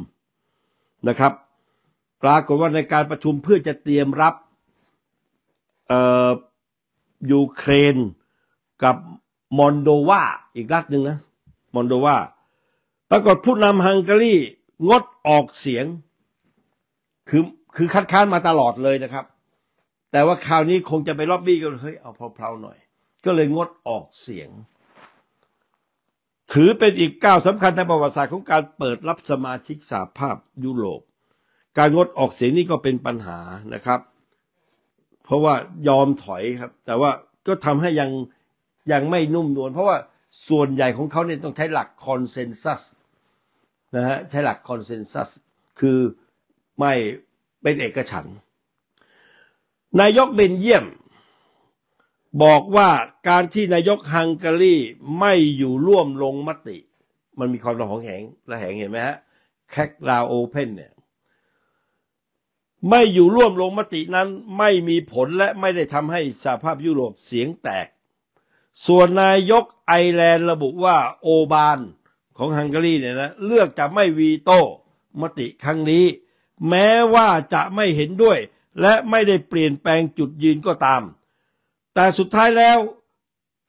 S1: นะครับ ปรากฏว่าในการประชุมเพื่อจะเตรียมรับยูเครนกับ มอนโดวาอีกรัฐหนึ่งนะ มอนโดวาปรากฏผู้นำฮังการีงดออกเสียงคือคือคัดค้านมาตลอดเลยนะครับ แต่ว่าคราวนี้คงจะไปล็อบบี้กันเฮ้ยเอาเพลาๆหน่อย ก็เลยงดออกเสียงถือเป็นอีกก้าวสำคัญในประวัติศาสตร์ของการเปิดรับสมาชิกสหภาพยุโรป การงดออกเสียงนี่ก็เป็นปัญหานะครับ เพราะว่ายอมถอยครับ แต่ว่าก็ทำให้ยังยังไม่นุ่มนวลเพราะว่าส่วนใหญ่ของเขาเนี่ยต้องใช้หลักคอนเซนแซสนะฮะใช้หลักคอนเซนแซสคือไม่เป็นเอกฉันนายกเบนเยี่ยมบอกว่าการที่นายกฮังการีไม่อยู่ร่วมลงมติ มันมีความระหองแหงระแหงเห็นไหมฮะแคคลาโอเพนเนี่ยไม่อยู่ร่วมลงมตินั้นไม่มีผลและไม่ได้ทำให้สาภาพยุโรปเสียงแตก ส่วนนายกไอแลนด์ระบุว่าโอบานของฮังการีเนี่ยนะเลือกจะไม่วีโต้มติครั้งนี้ แม้ว่าจะไม่เห็นด้วยและไม่ได้เปลี่ยนแปลงจุดยืนก็ตามแต่สุดท้ายแล้ว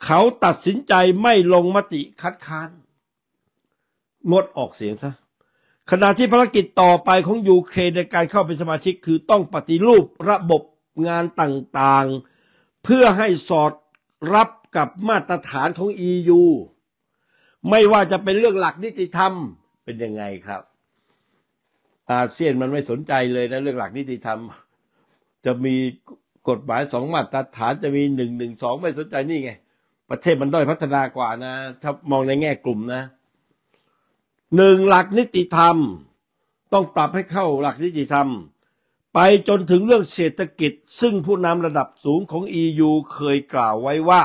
S1: เขาตัดสินใจไม่ลงมติคัดค้านงดออกเสียงซะขณะที่ภารกิจต่อไปของยูเครนในการเข้าเป็นสมาชิกคือต้องปฏิรูประบบงานต่างๆ เพื่อให้สอดรับกับมาตรฐานของ EU ไม่ว่าจะเป็นเรื่องหลักนิติธรรมเป็นยังไงครับอาเซียนมันไม่สนใจเลยนะ เรื่องหลักนิติธรรมจะมีกฎหมายสองมาตรฐานจะมีหนึ่งหนึ่งสองไม่สนใจนี่ไง ประเทศมันด้อยพัฒนากว่านะ ถ้ามองในแง่กลุ่มนะหนึ่งหลักนิติธรรม ต้องปรับให้เข้าหลักนิติธรรม ไปจนถึงเรื่องเศรษฐกิจ ซึ่งผู้นำระดับสูงของ EU เคยกล่าวไว้ว่า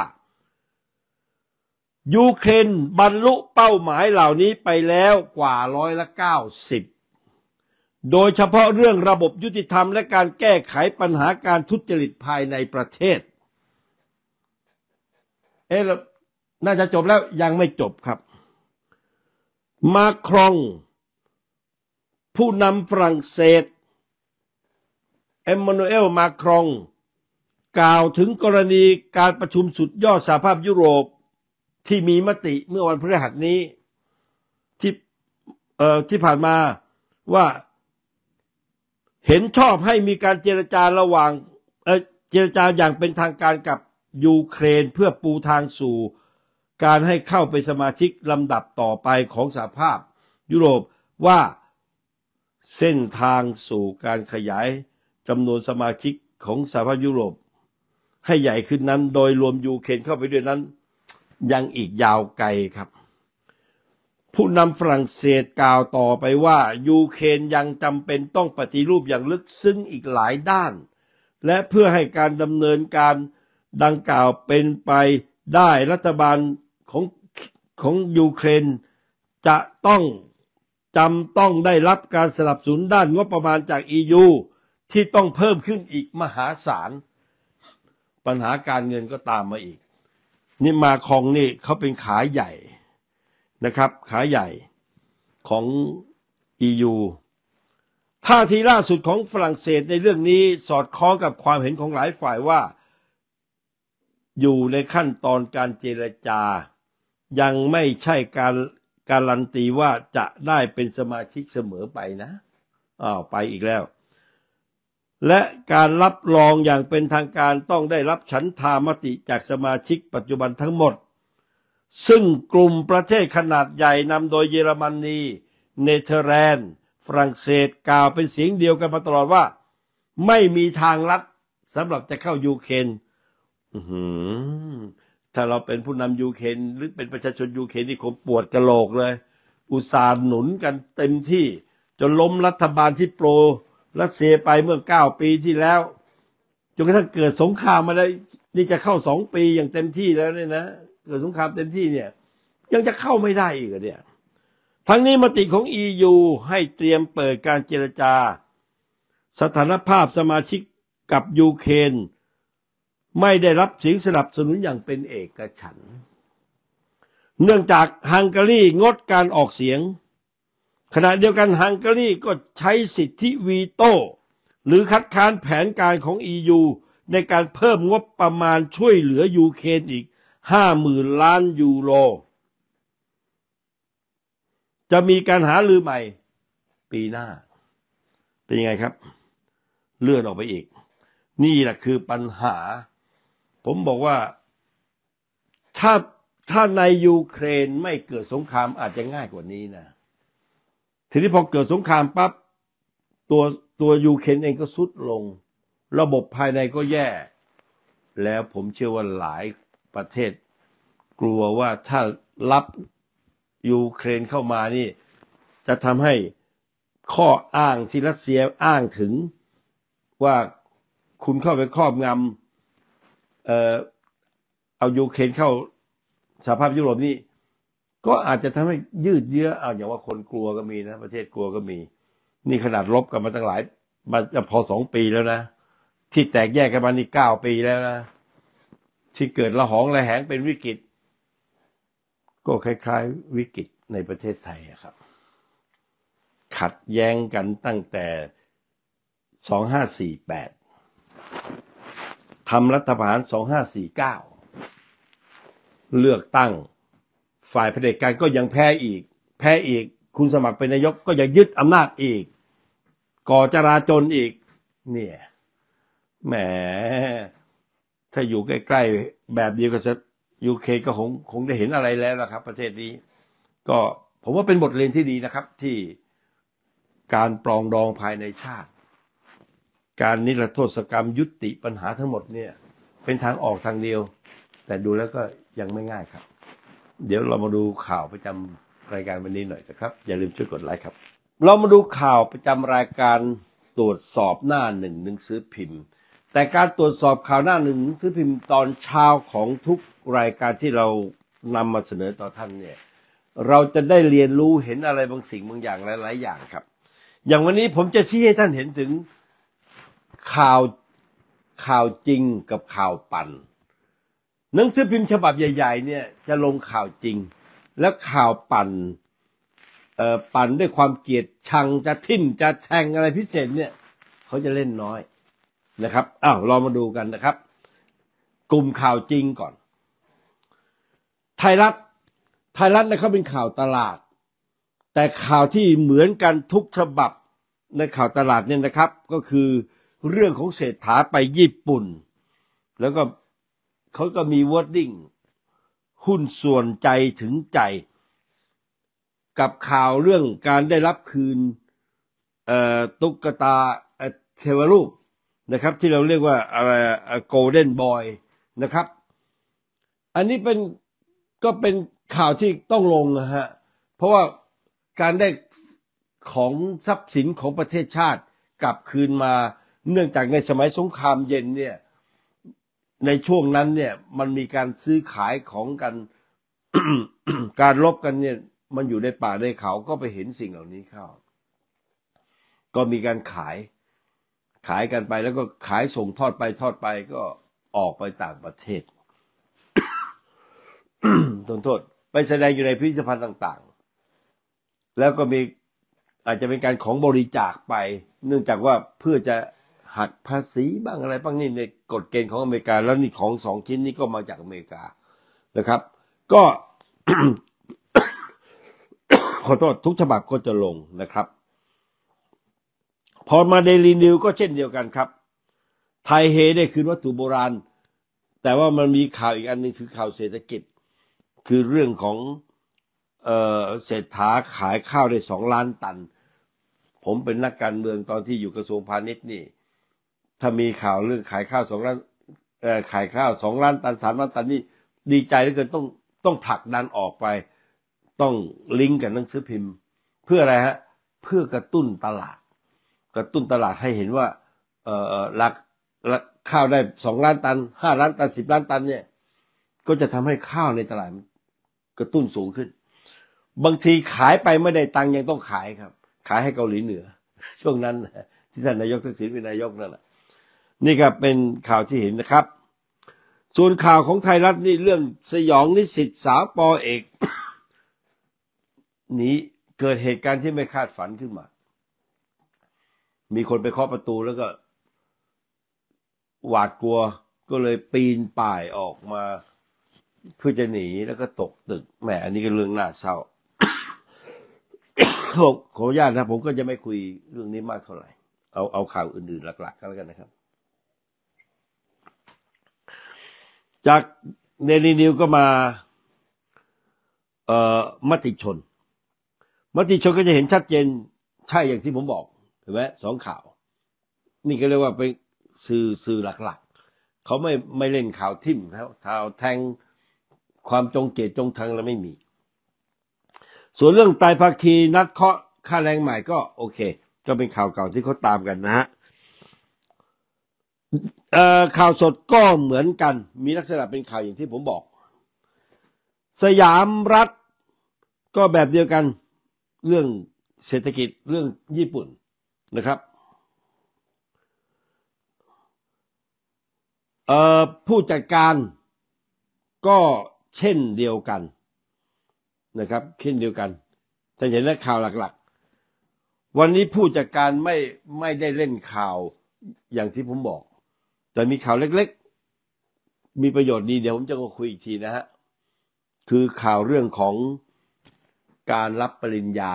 S1: ยูเครนบรรลุเป้าหมายเหล่านี้ไปแล้วกว่าร้อยละเก้าสิบโดยเฉพาะเรื่องระบบยุติธรรมและการแก้ไขปัญหาการทุจริตภายในประเทศเอ๊ะน่าจะจบแล้วยังไม่จบครับ มาครอง ผู้นำฝรั่งเศสเอมมานูเอลมาครองกล่าวถึงกรณีการประชุมสุดยอดสหภาพยุโรปที่มีมติเมื่อวันพฤหัสนี้ที่ที่ผ่านมาว่าเห็นชอบให้มีการเจรจาระหว่างเจรจาอย่างเป็นทางการกับยูเครนเพื่อปูทางสู่ การให้เข้าไปสมาชิกลำดับต่อไปของสหภาพยุโรปว่าเส้นทางสู่การขยายจำนวนสมาชิกของสหภาพยุโรป ให้ใหญ่ขึ้นนั้นโดยรวมยูเครนเข้าไปด้วยนั้น ยังอีกยาวไกลครับผู้นำฝรั่งเศสกล่าวต่อไปว่ายูเครนยังจำเป็นต้องปฏิรูปอย่างลึกซึ้งอีกหลายด้าน และเพื่อให้การดำเนินการดังกล่าวเป็นไปได้รัฐบาลของของยูเครน จะต้องจำต้องได้รับการสนับสนุนด้านงบประมาณจากยูที่ต้องเพิ่มขึ้นอีกมหาศาลปัญหาการเงินก็ตามมาอีก นี่มาคองนี่เขาเป็นขาใหญ่นะครับขาใหญ่ของ EU ท่าทีล่าสุดของฝรั่งเศสในเรื่องนี้สอดคล้องกับความเห็นของหลายฝ่ายว่าอยู่ในขั้นตอนการเจรจายังไม่ใช่การการันตีว่าจะได้เป็นสมาชิกเสมอไปนะอ้าวไปอีกแล้ว และการรับรองอย่างเป็นทางการต้องได้รับฉันทามติจากสมาชิกปัจจุบันทั้งหมดซึ่งกลุ่มประเทศขนาดใหญ่นำโดยเยอรมนนี เนเธอร์แลนด์ฝรั่งเศสกล่าวเป็นเสียงเดียวกันมาตลอดว่า ไม่มีทางลัดสำหรับจะเข้ายูเครนถ้าเราเป็นผู้นำยูเครนหรือเป็นประชาชนยูเครนที่คงปวดกระโหลกเลย อุตส่าห์หนุนกันเต็มที่ จนล้มรัฐบาลที่โปรรัสเซียไปเมื่อเก้าปีที่แล้ว จนกระทั่งเกิดสงครามมาได้ นี่จะเข้าสองปีอย่างเต็มที่แล้วเนี่ยนะเกิดสงครามเต็มที่เนี่ย ยังจะเข้าไม่ได้อีกเนี่ย ทั้งนี้มติของ EU ให้เตรียมเปิดการเจรจา สถานภาพสมาชิกกับยูเครนไม่ได้รับเสียงสนับสนุนอย่างเป็นเอกฉันเนื่องจากฮังการีงดการออกเสียง ขณะเดียวกันฮังการีก็ใช้สิทธิวีโต้ หรือคัดค้านแผนการของ EU ในการเพิ่มงบประมาณช่วยเหลือยูเครนอีกห้าหมื่นล้านยูโรจะมีการหาลือใหม่ปีหน้า เป็นยังไงครับ เลื่อนออกไปอีก นี่แหละคือปัญหา ผมบอกว่า ถ้า ถ้าในยูเครนไม่เกิดสงครามอาจจะง่ายกว่านี้นะทีนี้พอเกิดสงครามปับ๊บตัวตัวยูเครนเองก็สุดลง ระบบภายในก็แย่ แล้วผมเชื่อว่าหลายประเทศกลัวว่าถ้ารับยูเครนเข้ามานี่ จะทำให้ข้ออ้างที่รัสเซียอ้างถึง ว่าคุณเข้าไปครอบงำเอ่อเอายูเครนเข้าสาภาพยุโรปนี่ก็อาจจะทำให้ยืดเยื้อเอาอย่างว่าคนกลัวก็มีนะ ประเทศกลัวก็มีนี่ขนาดลบกันมาตั้งหลายมาพอสองปีแล้วนะ ที่แตกแยกกันมานี่เก้าปีแล้วนะที่เกิดระหองระแหงเป็นวิกฤตก็คล้ายๆวิกฤตในประเทศไทยครับ ขัดแย้งกันตั้งแต่ 2548ทำรัฐประหาร2549 เลือกตั้ง ฝ่ายเผด็จการก็ยังแพ้อีก แพ้อีกคุณสมัครเป็นนายกก็ยังยึดอำนาจอีก ก่อจราจนอีก เนี่ย แหมถ้าอยู่ใกล้ ๆแบบเดียวกับยูเคก็คงคงได้เห็นอะไรแล้วนะครับ ประเทศนี้ ก็ผมว่าเป็นบทเรียนที่ดีนะครับที่การปลองดองภายในชาติ การนิรโทษกรรมยุติปัญหาทั้งหมดเนี่ยเป็นทางออกทางเดียว แต่ดูแล้วก็ยังไม่ง่ายครับ เดี๋ยวเรามาดูข่าวประจำรายการวันนี้หน่อยนะครับอย่าลืมช่วยกดไลค์ครับ เรามาดูข่าวประจำรายการตรวจสอบหน้าหนึ่งหนังสือพิมพ์แต่การตรวจสอบข่าวหน้าหนึ่งคือพิมพ์ตอนเช้าของทุกรายการที่เรานำมาเสนอต่อท่านเนี่ยเราจะได้เรียนรู้เห็นอะไรบางสิ่งบางอย่างหลายๆอย่างครับ อย่างวันนี้ผมจะชี้ให้ท่านเห็นถึงข่าวข่าวจริงกับข่าวปั่นหนังสือพิมพ์ฉบับใหญ่ๆเนี่ยจะลงข่าวจริง แล้วข่าวปั่นปั่นด้วยความเกลียดชังจะทิ่มจะแทงอะไรพิเศษเนี่ยเขาจะเล่นน้อยนะครับอ้าวเรามาดูกันนะครับ กลุ่มข่าวจริงก่อน ไทยรัฐ ไทยรัฐนะเขาเป็นข่าวตลาด แต่ข่าวที่เหมือนกันทุกฉบับในข่าวตลาดเนี่ยนะครับ ก็คือเรื่องของเศรษฐาไปญี่ปุ่น แล้วก็เขาก็มีวอร์ดิ้งหุ้นส่วนใจถึงใจ กับข่าวเรื่องการได้รับคืนตุ๊กตาเทวรูปนะครับ ที่เราเรียกว่าอะไรโกลเด้นบอยนะครับ อันนี้เป็นก็เป็นข่าวที่ต้องลงนะฮะเพราะว่าการได้ของทรัพย์สินของประเทศชาติกลับคืนมาเนื่องจากในสมัยสงครามเย็นเนี่ยในช่วงนั้นเนี่ยมันมีการซื้อขายของกันการลบกันเนี่ยมันอยู่ในป่าในเขาก็ไปเห็นสิ่งเหล่านี้เข้า ก็มีการขายขายกันไปแล้วก็ขายส่งทอดไปทอดไปก็ออกไปต่างประเทศต้โทษไปแสดงอยู่ในพิพิธภัณฑ์ต่างๆ แล้วก็มีอาจจะเป็นการของบริจาคไป เนื่องจากว่าเพื่อจะหักภาษีบ้างอะไร บ้างนี่ในกฎเกณฑ์ของอเมริกา แล้วนี่ของสองชิ้นนี้ก็มาจากอเมริกานะครับ ก็ขอโทษทุกฉบับก็จะลงนะครับพอมาเดลีนิวก็เช่นเดียวกันครับ ไทยเฮได้คืนวัตถุโบราณ แต่ว่ามันมีข่าวอีกอันนึงคือข่าวเศรษฐกิจ คือเรื่องของเเศรษฐาขายข้าวได้สองล้านตัน ผมเป็นนักการเมืองตอนที่อยู่กระทรวงพาณิชย์นี่ ถ้ามีข่าวเรื่องขายข้าวสองล้านขายข้าวสองล้านตันสามล้านตันนี่ดีใจเหลือเกินต้อง ต้องผลักดันออกไป ต้องลิงก์กับหนังสือพิมพ์ เพื่ออะไรฮะเพื่อกระตุ้นตลาดกระตุ้นตลาดให้เห็นว่าเออหลักข้าวได้สองล้านตันห้าล้านตันสิบล้านตันเนี่ยก็จะทำให้ข้าวในตลาดกระตุ้นสูงขึ้น บางทีขายไปไม่ได้ตังยังต้องขายครับ ขายให้เกาหลีเหนือ ช่วงนั้น ที่ท่านนายกทักษิณเป็นนายกนั่นแหละนี่ครับเป็นข่าวที่เห็นนะครับส่วนข่าวของไทยรัฐนี่เรื่องสยองนิสิตสาวปอเอก นีเกิดเหตุการณ์ที่ไม่คาดฝันขึ้นมามีคนไปเคาะประตูแล้วก็หวาดกลัวก็เลยปีนป่ายออกมาเพื่อจะหนีแล้วก็ตกตึกแหมอันนี้ก็เรื่องน่าเศร้าผมขออนุญาตนะผมก็จะไม่คุยเรื่องนี้มากเท่าไหร่เอาเอาข่าวอื่นๆ หลักๆกันแล้วกันนะครับ จากเนนินิวก็มาเอ่อมติชน มติชนก็จะเห็นชัดเจนใช่อย่างที่ผมบอกห็นไหมสองข่าว นี่ก็เรียกว่าเป็นสื่อสื่อหลักๆเขาไม่ไม่เล่นข่าวทิมแล้วข่าวแทงความจงเกตจงทางแล้วไม่มี ส่วนเรื่องตายภาคีนัดเคาะค่าแรงใหม่ก็โอเคก็เป็นข่าวเก่าที่เขาตามกันนะฮะข่าวสดก็เหมือนกันมีลักษณะเป็นข่าวอย่างที่ผมบอก สยามรัฐก็แบบเดียวกันเรื่องเศรษฐกิจเรื่องญี่ปุ่นนะครับผู้จัดการก็เช่นเดียวกันนะครับเช่นเดียวกันแต่เห็นแะข่าวหลักๆ วันนี้ผู้จัดการไม่ไม่ได้เล่นข่าวอย่างที่ผมบอก แต่มีข่าวเล็กๆ มีประโยชน์ดีเดี๋ยวผมจะมาคุยอีกทีนะฮะคือข่าวเรื่องของการรับปริญญา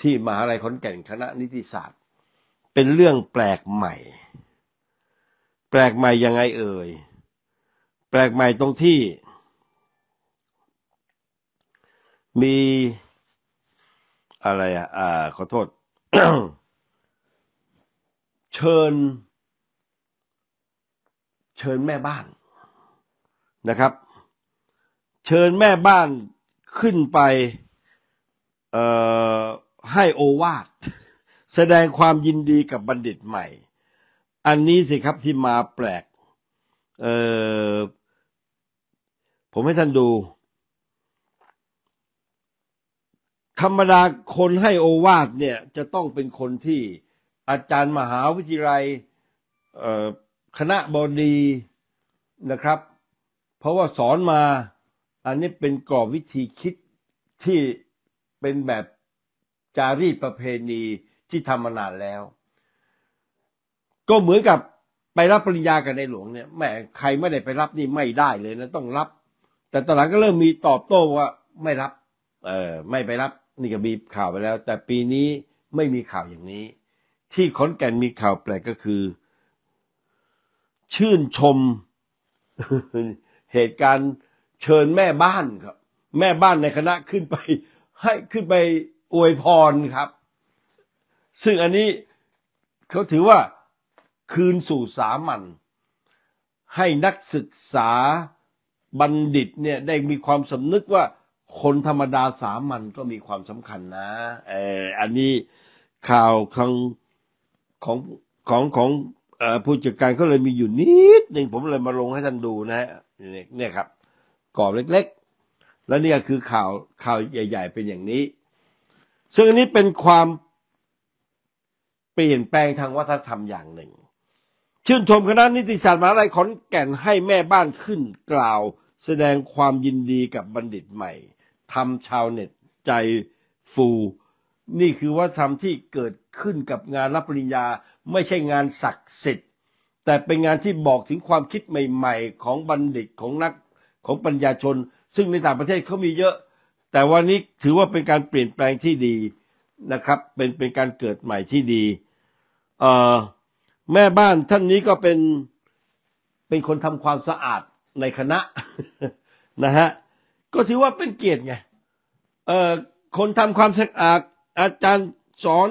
S1: ที่มหาลัยขอนแก่นคณะนิติศาสตร์ เป็นเรื่องแปลกใหม่ แปลกใหม่ยังไงเอ่ย แปลกใหม่ตรงที่มี อะไรอ่ะอ่าขอโทษ เชิญเชิญแม่บ้านนะครับ เชิญแม่บ้านขึ้นไปเอ่อให้โอวาทแสดงความยินดีกับบัณฑิตใหม่ อันนี้สิครับที่มาแปลก เออผมให้ท่านดู ธรรมดาคนให้โอวาทเนี่ยจะต้องเป็นคนที่อาจารย์มหาวิทยาลัยคณะบดีนะครับ เพราะว่าสอนมา อันนี้เป็นกรอบวิธีคิดที่เป็นแบบจารีตประเพณีที่ทำมานานแล้ว ก็เหมือนกับไปรับปริญญากันในหลวงเนี่ยแหมใครไม่ได้ไปรับนี่ไม่ได้เลยนะ ต้องรับ แต่ตอนหลังก็เริ่มมีตอบโต้ว่าไม่รับเออไม่ไปรับนี่ก็มีข่าวไปแล้ว แต่ปีนี้ไม่มีข่าวอย่างนี้ ที่ขอนแก่นมีข่าวแปลกก็คือ ชื่นชมเหตุการณ์เชิญแม่บ้านครับแม่บ้านในคณะขึ้นไปให้ขึ้นไปอวยพรครับ ซึ่งอันนี้เขาถือว่าคืนสู่สามัญให้นักศึกษาบัณฑิตเนี่ยได้มีความสำนึกว่าคนธรรมดาสามัญก็มีความสำคัญนะเอออันนี้ข่าวของของของของผู้จัดการเขาเลยมีอยู่นิดหนึ่งผมเลยมาลงให้ท่านดูนะฮะเนี่ยครับกรอบเล็กๆ แล้วนี่ก็คือข่าวข่าวใหญ่ๆเป็นอย่างนี้ซึ่งอันนี้เป็นความเปลี่ยนแปลงทางวัฒนธรรมอย่างหนึ่ง ชื่นชมคณะนิติศาสตร์มหาวิทยาลัยขอนแก่นให้แม่บ้านขึ้นกล่าวแสดงความยินดีกับบัณฑิตใหม่ทำชาวเน็ตใจฟู นี่คือวัฒนธรรมที่เกิดขึ้นกับงานรับปริญญาไม่ใช่งานศักดิ์สิทธิ์แต่เป็นงานที่บอกถึงความคิดใหม่ๆ ของบัณฑิตของนักของปัญญาชน ซึ่งในต่างประเทศเขามีเยอะแต่วันนี้ถือว่าเป็นการเปลี่ยนแปลงที่ดีนะครับเป็นเป็นการเกิดใหม่ที่ดีเอ่อแม่บ้านท่านนี้ก็เป็นเป็นคนทำความสะอาดในคณะนะฮะก็ถือว่าเป็นเกียรติไงเอ่อคนทำความสะอาดอาจารย์สอน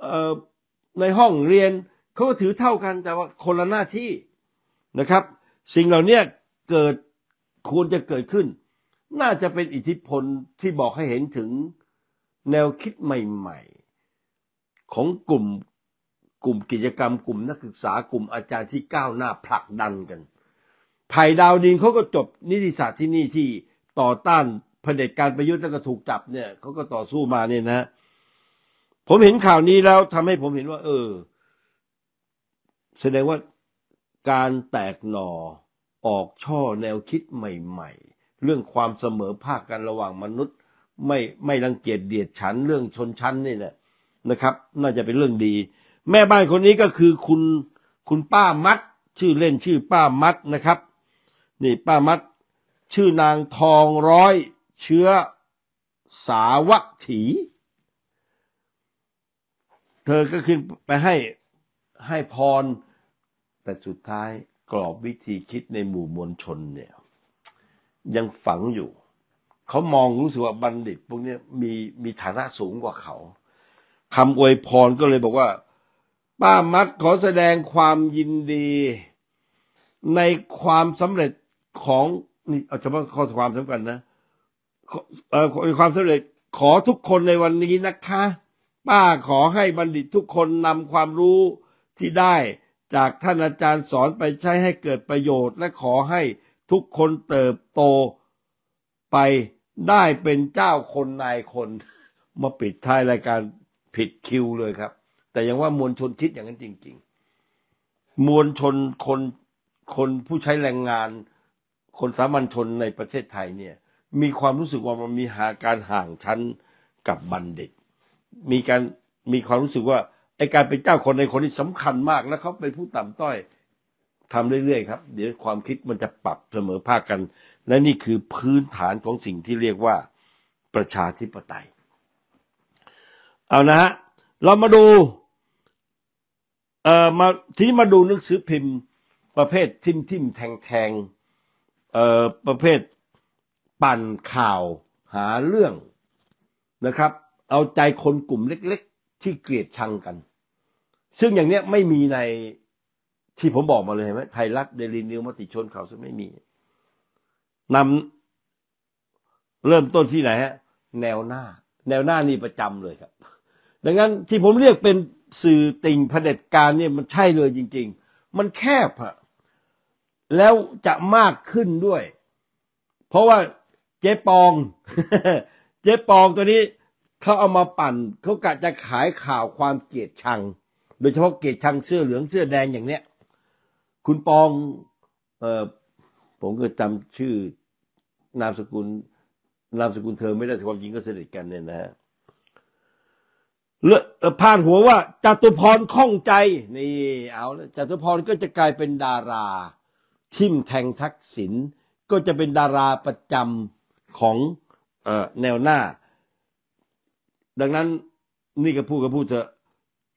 S1: เอ่อในห้องเรียนเขาก็ถือเท่ากันแต่ว่าคนละหน้าที่นะครับ สิ่งเหล่านี้เกิดควรจะเกิดขึ้นน่าจะเป็นอิทธิพลที่บอกให้เห็นถึงแนวคิดใหม่ๆ ของกลุ่มกลุ่มกิจกรรม กลุ่มนักศึกษากลุ่มอาจารย์ที่ก้าวหน้าผลักดันกัน ไผ่ดาวดินเขาก็จบนิติศาสตร์ที่นี่ที่ต่อต้านเผด็จการประยุทธ์แล้วก็ถูกจับเนี่ยเขาก็ต่อสู้มาเนี่ยนะ ผมเห็นข่าวนี้แล้วทำให้ผมเห็นว่าเออ แสดงว่าการแตกหน่อออกช่อแนวคิดใหม่ ๆเรื่องความเสมอภาคกันระหว่างมนุษย์ไม่ไม่รังเกียจเดียดฉันเรื่องชนชั้นนี่แหละนะครับ น่าจะเป็นเรื่องดี แม่บ้านคนนี้ก็คือคุณ คุณป้ามัดชื่อเล่นชื่อป้ามัดนะครับนี่ป้ามัดชื่อนางทองร้อย เชื้อสาวกถี เธอก็ขึ้นไปให้ให้พรแต่สุดท้ายกรอบวิธีคิดในหมู่มวลชนเนี่ยยังฝังอยู่ เขามองรู้สึกว่าบัณฑิต พวกนี้มีมีฐานะสูงกว่าเขา คำอวยพรก็เลยบอกว่า ป้ามัดขอแสดงความยินดี ในความสำเร็จของนี่เอาเฉพาะข้อความสำคัญนะเออความสำเร็จขอทุกคนในวันนี้นะคะ ป้าขอให้บัณฑิตทุกคนนำความรู้ที่ได้จากท่านอาจารย์สอนไปใช้ให้เกิดประโยชน์และขอให้ทุกคนเติบโตไปได้เป็นเจ้าคนนายคนมาปิดท้ายรายการผิดคิวเลยครับ แต่ยังว่ามวลชนคิดอย่างนั้นจริงๆ มวลชนคนคนผู้ใช้แรงงานคนสามัญชนในประเทศไทยเนี่ยมีความรู้สึกว่ามันมีหาการห่างชั้นกับบัณฑิต มีการมีความรู้สึกว่าไอการเป็นเจ้าคนในคนที่สำคัญมากและเขาเป็นผู้ต่ำต้อยทำเรื่อยๆครับ เดี๋ยวความคิดมันจะปรับเสมอภาคกันและนี่คือพื้นฐานของสิ่งที่เรียกว่าประชาธิปไตยเอานะฮะเรามาดูเอ่อมาทีนี้มาดูหนังสือพิมพ์ประเภททิมทิมแทงแทงเอ่อประเภทปั่นข่าวหาเรื่องนะครับ เอาใจคนกลุ่มเล็กๆ ที่เกลียดชังกัน ซึ่งอย่างเนี้ยไม่มีในที่ผมบอกมาเลยเห็นไหมไทยรัฐเดลินิวมติชนเขา่งไม่มีนำเริ่มต้นที่ไหนฮะแนวหน้า แนวหน้านี่ประจำเลยครับ ดังนั้นที่ผมเรียกเป็นสื่อติ่งเผด็จการเนี่ยมันใช่เลยจริง ๆ มันแคบฮะแล้วจะมากขึ้นด้วย เพราะว่าเจ๊ปอง เจ๊ปองตัวนี้ เขาเอามาปั่น เขากะจะขายข่าวความเกลียดชังโดยเฉพาะเกลียดชังเสื้อเหลืองเสื้อแดงอย่างเนี้ยคุณปอง เออผมก็จำชื่อนามสกุลนามสกุลเธอไม่ได้แต่ความจริงก็สนิทกันเนี่ยนะฮะลพานหัวว่าจตุพรข้องใจนี่เอาแล้วจตุพรก็จะกลายเป็นดาราทิมแทงทักษิณก็จะเป็นดาราประจำของอแนวหน้า ดังนั้นนี่ก็พูดก็พูดเถอะ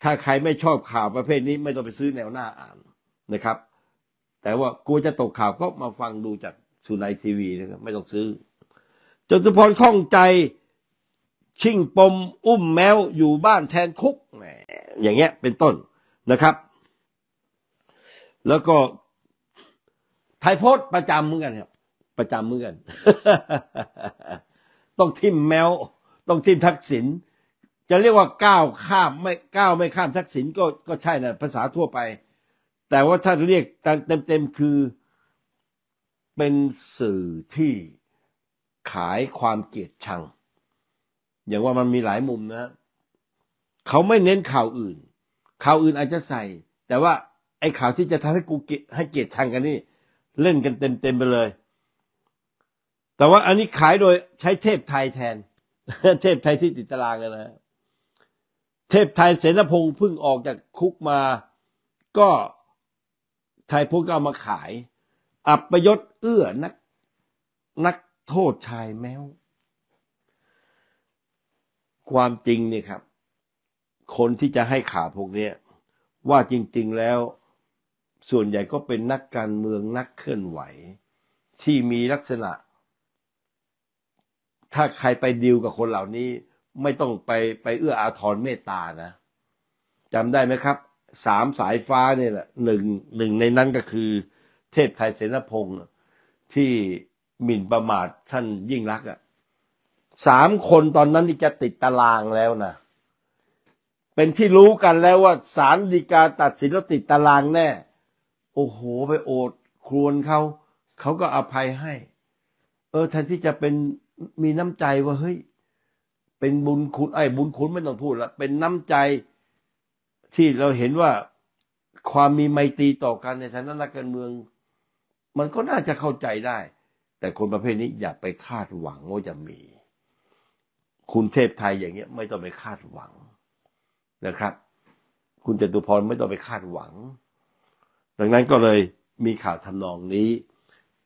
S1: ถ้าใครไม่ชอบข่าวประเภทนี้ไม่ต้องไปซื้อแนวหน้าอ่านนะครับแต่ว่ากลัวจะตกข่าวก็มาฟังดูจากสุนัยทีวีนะครับไม่ต้องซื้อจตุพรข้องใจชิ่งปมอุ้มแมว อยู่บ้านแทนคุก อย่างเงี้ยเป็นต้นนะครับ แล้วก็ไทยโพสประจำเหมือนกันครับ ประจำเหมือนกันต้องทิมแมวต้องทิมทักษิณจะเรียกว่าก้าวข้ามไม่ก้าวไม่ข้ามทักษิณก็ก็ใช่นะภาษาทั่วไปแต่ว่าถ้าเรียกเต็มๆคือเป็นสื่อที่ขายความเกลียดชัง อย่างว่ามันมีหลายมุมนะ เขาไม่เน้นข่าวอื่น ข่าวอื่นอาจจะใส่ แต่ว่าไอ้ข่าวที่จะทำให้กูเกลียดให้เกลียดชังกันนี่เล่นกันเต็มๆไปเลย แต่ว่าอันนี้ขายโดยใช้เทพไทยแทน เทพไทยที่ติดตารางเลยนะ เทพไทยเสนพงษ์พึ่งออกจากคุกมาก็ใคยพูดก็เอามาขาย อับประยศเอื้อนักนักโทษชายแมวความจริงเนี่ยครับ คนที่จะให้ข่าวพวกนี้ว่าจริง ๆแล้ว ส่วนใหญ่ก็เป็นนักการเมืองนักเคลื่อนไหว ที่มีลักษณะ ถ้าใครไปดีลกับคนเหล่านี้ ไม่ต้องไปไปเอื้ออาทรเมตตานะจำได้ไหมครับสามสายฟ้าเนี่ยแหละหนึ่งหนึ่งในนั้นก็คือ เทพไทยเสนพงศ์ที่หมิ่นประมาทท่านยิ่งรักอ่ะสามคนตอนนั้นนี่จะติดตารางแล้วนะ เป็นที่รู้กันแล้วว่า สารดีกาตัดสินแล้วติดตารางแน่ โอ้โหไปโอดครวนเขาเขาก็อภัยให้ เออแทนที่จะเป็นมีน้ำใจว่าเฮ้ยเป็นบุญคุณไอ้บุญคุณไม่ต้องพูดละเป็นน้ำใจที่เราเห็นว่าความมีไมตรีต่อกันในฐานะนักการเมือง มันก็น่าจะเข้าใจได้ แต่คนประเภทนี้อย่าไปคาดหวังว่าจะมี คุณเทพไทยอย่างเงี้ย ไม่ต้องไปคาดหวังนะครับ คุณจตุพรไม่ต้องไปคาดหวัง ดังนั้นก็เลยมีข่าวทำนองนี้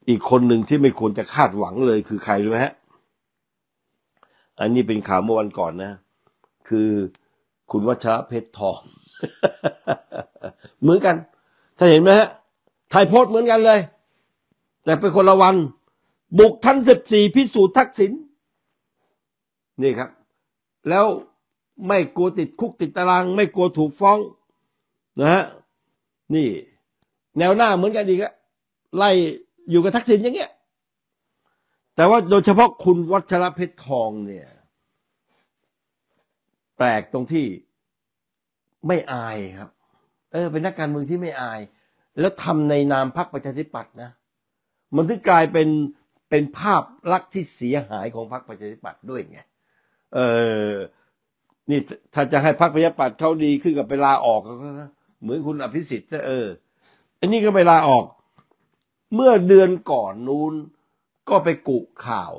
S1: อีกคนหนึ่งที่ไม่ควรจะคาดหวังเลย คือใครรู้ไหมฮะอันนี้เป็นข่าวเมื่อวันก่อนนะ คือคุณวัชระเพชรทองเหมือนกัน ท่านเห็นไหมฮะถทยโพสเหมือนกันเลย แต่เป็นคนละวัน บุกทั้งสิบสี่พิสูจน์ทักษิณ นี่ครับ แล้วไม่กลัวติดคุกติดตาราง ไม่กลัวถูกฟ้องนะฮะ นี่ แนวหน้าเหมือนกันอีกลบไล่อยู่กับทักษิณอย่างเงี้ย แต่ว่าโดยเฉพาะคุณวัชรเพชรทอง เนี่ย แปลกตรงที่ไม่อายครับ เออ เป็นนักการเมืองที่ไม่อาย แล้วทำในนามพรรคประชาธิปัตย์นะ มันถึงกลายเป็น เป็นภาพลักษณ์ที่เสียหายของพรรคประชาธิปัตย์ด้วยไง เออนี่ถ้าจะให้พรรคประชาธิปัตย์เขาดีขึ้นกับไปลาออกก็เหมือนคุณอภิสิทธิ์เอออันนี้ก็ไปลาออก เมื่อเดือนก่อนนู้น ก็ไปกุข่าว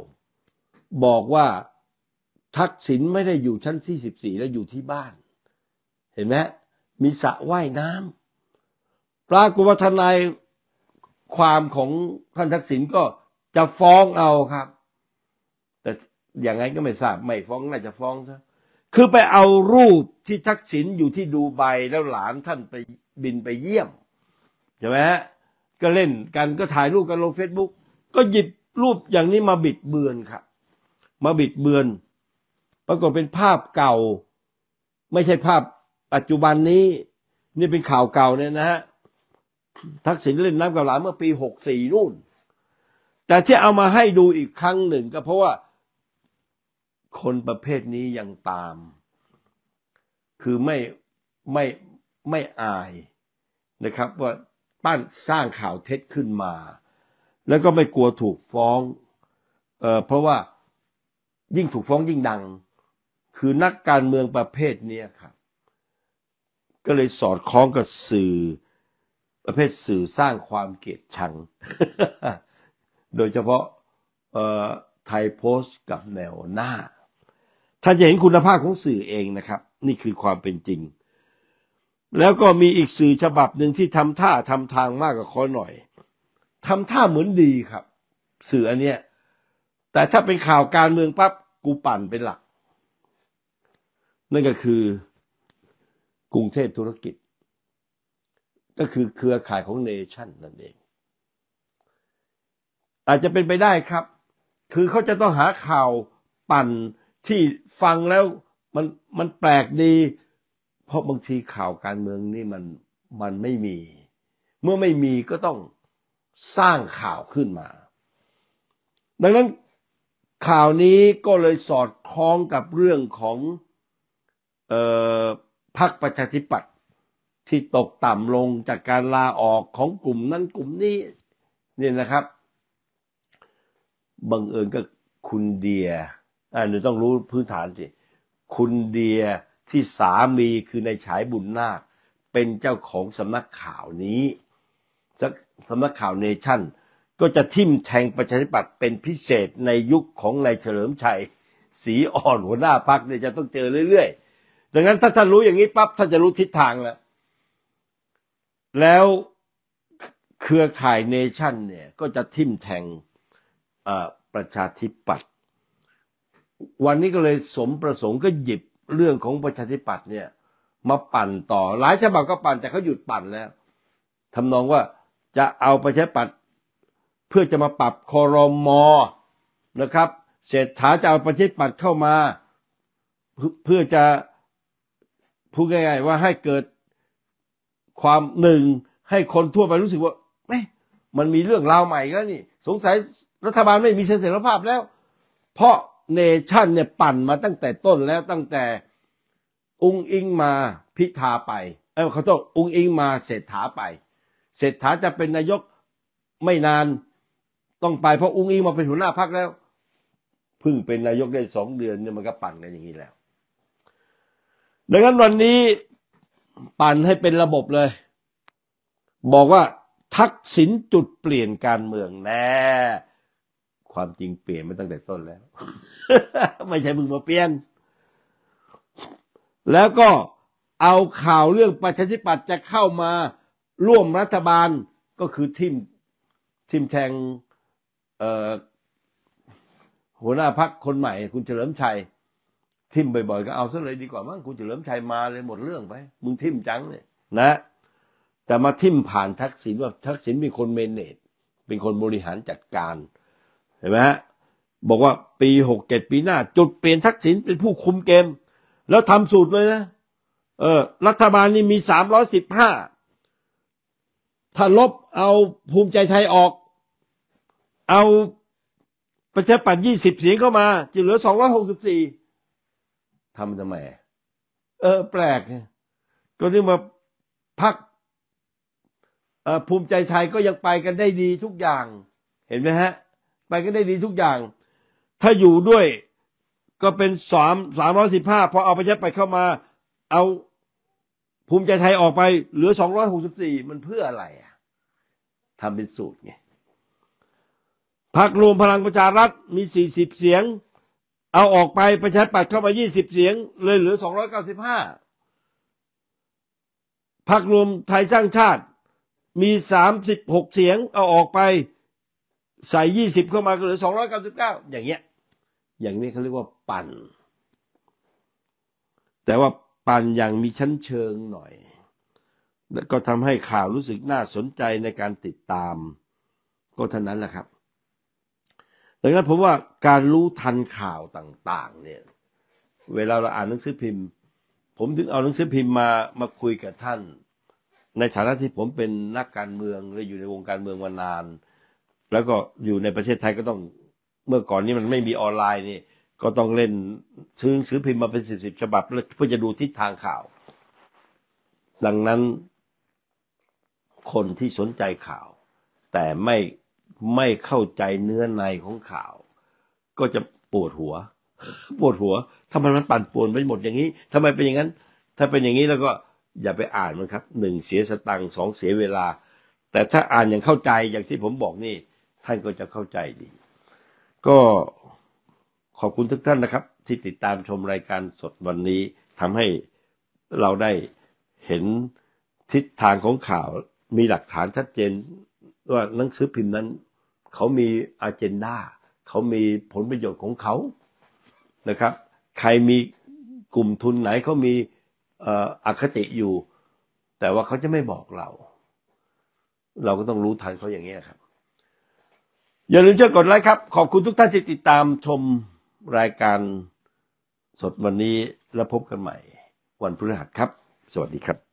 S1: บอกว่าทักษิณไม่ได้อยู่ชั้นที่สิบสี่แล้วอยู่ที่บ้านเห็นไหมมีสระว่ายน้ำปรากฏว่าทนายความของท่านทักษิณก็จะฟ้องเอาครับ แต่อย่างไงก็ไม่ทราบไม่ฟ้องน่าจะฟ้องซะคือไปเอารูปที่ทักษิณอยู่ที่ดูไบแล้วหลานท่านไปบินไปเยี่ยมใช่ไหมก็เล่นกันก็ถ่ายรูปกันลงเฟซบุ๊กก็หยิบรูปอย่างนี้มาบิดเบือนครับ มาบิดเบือน ปรากฏเป็นภาพเก่า ไม่ใช่ภาพปัจจุบันนี้นี่เป็นข่าวเก่าเนี่ยนะฮะทักษิณเล่นน้ำกับหลานเมื่อปีหกสี่นู่น แต่ที่เอามาให้ดูอีกครั้งหนึ่ง ก็เพราะว่าคนประเภทนี้ยังตาม คือไม่ไม่ไม่อายนะครับว่าปั้นสร้างข่าวเท็จขึ้นมา แล้วก็ไม่กลัวถูกฟ้องเออเพราะว่ายิ่งถูกฟ้องยิ่งดัง คือนักการเมืองประเภทนี้ครับก็เลยสอดคล้องกับสื่อประเภทสื่อสร้างความเกลียดชัง โดยเฉพาะไทยโพสต์กับแนวหน้า ท่านจะเห็นคุณภาพของสื่อเองนะครับ นี่คือความเป็นจริง แล้วก็มีอีกสื่อฉบับหนึ่งที่ทำท่าทำทางมากกว่าคอหน่อยทำท่าเหมือนดีครับ สื่ออันเนี้ยแต่ถ้าเป็นข่าวการเมืองปั๊บกูปั่นเป็นหลัก นั่นก็คือกรุงเทพธุรกิจ ก็คือเครือข่ายของเนชั่นนั่นเอง อาจจะเป็นไปได้ครับ คือเขาจะต้องหาข่าวปั่นที่ฟังแล้ว มันมันแปลกดี เพราะบางทีข่าวการเมืองนี่มันมันไม่มี เมื่อไม่มีก็ต้องสร้างข่าวขึ้นมา ดังนั้นข่าวนี้ก็เลยสอดคล้องกับเรื่องของออพรรคประชาธิปัตย์ที่ตกต่ำลงจากการลาออกของกลุ่มนั้น กลุ่มนี้เนี่ยนะครับบังเอิญก็คุณเดียอ่าหนูต้องรู้พื้นฐานสิคุณเดียที่สามีคือในฉายบุญนาค เป็นเจ้าของสำนักข่าวนี้สำนักข่าวเนชั่นก็จะทิมแทงประชาธิปัตย์เป็นพิเศษในยุคของนายเฉลิมชัยสีอ่อนหัวหน้าพักเนี่ยจะต้องเจอเรื่อย ๆดังนั้นถ้าท่านรู้อย่างนี้ปั๊บท่านจะรู้ทิศทางแล้ว แล้วเครือข่ายเนชั่นเนี่ยก็จะทิ่มแทงประชาธิปัตย์วันนี้ก็เลยสมประสงค์ก็หยิบเรื่องของประชาธิปัตย์เนี่ยมาปั่นต่อ หลายฉบับก็ปั่น แต่เขาหยุดปั่นแล้วทำนองว่าจะเอาประชาธิปัตย์เพื่อจะมาปรับคอรมอนะครับเศรษฐาจะเอาประชาธิปัตย์เข้ามาเพื่อจะพูดง่ายๆว่าให้เกิดความหนึ่งให้คนทั่วไปรู้สึกว่าแม่มันมีเรื่องราวใหม่แล้วนี่ สงสัยรัฐบาลไม่มีเสถียรภาพแล้ว เพราะเนชั่นเนี่ยปั่นมาตั้งแต่ต้นแล้วตั้งแต่อุงอิงมาพิธาไปเออเขาต้องอุงอิงมาเศรษฐาไปเศรษฐาจะเป็นนายกไม่นานต้องไปเพราะอุงอิงมาเป็นหัวหน้าพักแล้วพึ่งเป็นนายกได้สองเดือนเนี่ยมันก็ปั่นกันอย่างนี้แล้วดังนั้นวันนี้ปั่นให้เป็นระบบเลย บอกว่าทักษิณจุดเปลี่ยนการเมืองแน่ ความจริงเปลี่ยนมาตั้งแต่ต้นแล้ว ไม่ใช่มึงมาเปลี่ยน แล้วก็เอาข่าวเรื่องประชาธิปัตย์จะเข้ามาร่วมรัฐบาลก็คือทิมทิมแทง หัวหน้าพักคนใหม่คุณเฉลิมชัยทิมบ่อยๆ ก็เอาซะเลยดีกว่ามั้ง คุณเฉลิมชัยมาเลยหมดเรื่องไป มึงทิมจังเนี่ย นะ แต่มาทิมผ่านทักษิณว่าทักษิณเป็นคนเมเนจเป็นคนบริหารจัดการ เห็นไหมฮะ บอกว่าปีหกเจ็ดปีหน้าจุดเปลี่ยนทักษิณเป็นผู้คุมเกม แล้วทำสูตรเลยนะ เออรัฐบาลนี่มีสามร้อยสิบห้า ถ้าลบเอาภูมิใจไทยออก เอาประชาปัตยยี่สิบเสียงเข้ามาจะเหลือสองร้อยหกสิบสี่ทำทาไมเออแปลกนี่ตัวนี้มาพักภูมิใจไทยก็ยังไปกันได้ดีทุกอย่าง เห็นไหมฮะ ไปกันได้ดีทุกอย่าง ถ้าอยู่ด้วยก็เป็นสามสามร้อยสิบห้าพอเอาประชาไปเข้ามา เอาภูมิใจไทยออกไปเหลือสองร้อยหกสิบสี่มันเพื่ออะไรอ่ะทำเป็นสูตรไงพักรวมพลังประชารัฐมีสี่สิบเสียงเอาออกไปประชาปัดเข้ามายี่สิบเสียงเลยเหลือสองร้อยเก้าสิบห้าพักรวมไทยสร้างชาติมีสามสิบหกเสียงเอาออกไปใส่ยี่สิบเข้ามาก็เหลือสองร้อยเก้าสิบเก้าอย่างเงี้ยอย่างนี้เขาเรียกว่าปั่น แต่ว่าปั่นอย่างมีชั้นเชิงหน่อย แล้วก็ทำให้ข่าวรู้สึกน่าสนใจในการติดตามก็เท่านั้นแหละครับดังนั้นผมว่าการรู้ทันข่าวต่าง ๆเนี่ย เวลาเราอ่านหนังสือพิมพ์ ผมถึงเอาหนังสือพิมพ์มามาคุยกับท่าน ในฐานะที่ผมเป็นนักการเมืองและอยู่ในวงการเมืองมานาน แล้วก็อยู่ในประเทศไทยก็ต้องเมื่อก่อนนี้มันไม่มีออนไลน์นี่ ก็ต้องเล่นซื้อหนังสือพิมพ์มาเป็นสิบสิบฉบับเพื่อจะดูทิศทางข่าว ดังนั้นคนที่สนใจข่าว แต่ไม่ไม่เข้าใจเนื้อในของข่าว ก็จะปวดหัว ปวดหัวทำไมมันปั่นป่วนไปหมดอย่างนี้ทำไมเป็นอย่างนั้น ถ้าเป็นอย่างนี้แล้วก็อย่าไปอ่านมันครับหนึ่งเสียสตังสองเสียเวลา แต่ถ้าอ่านอย่างเข้าใจอย่างที่ผมบอกนี่ ท่านก็จะเข้าใจดี ก็ขอบคุณทุกท่านนะครับ ที่ติดตามชมรายการสดวันนี้ทำให้เราได้เห็นทิศทางของข่าวมีหลักฐานชัดเจนว่าหนังสือพิมพ์นั้นเขามีอเจนดาเขามีผลประโยชน์ของเขานะครับ ใครมีกลุ่มทุนไหนเขามีอคติอยู่ แต่ว่าเขาจะไม่บอกเรา เราก็ต้องรู้ทันเขาอย่างนี้ครับ อย่าลืมช่วยกดไลค์ครับ ขอบคุณทุกท่านที่ติดตามชมรายการสดวันนี้และพบกันใหม่ วันพฤหัสครับ สวัสดีครับ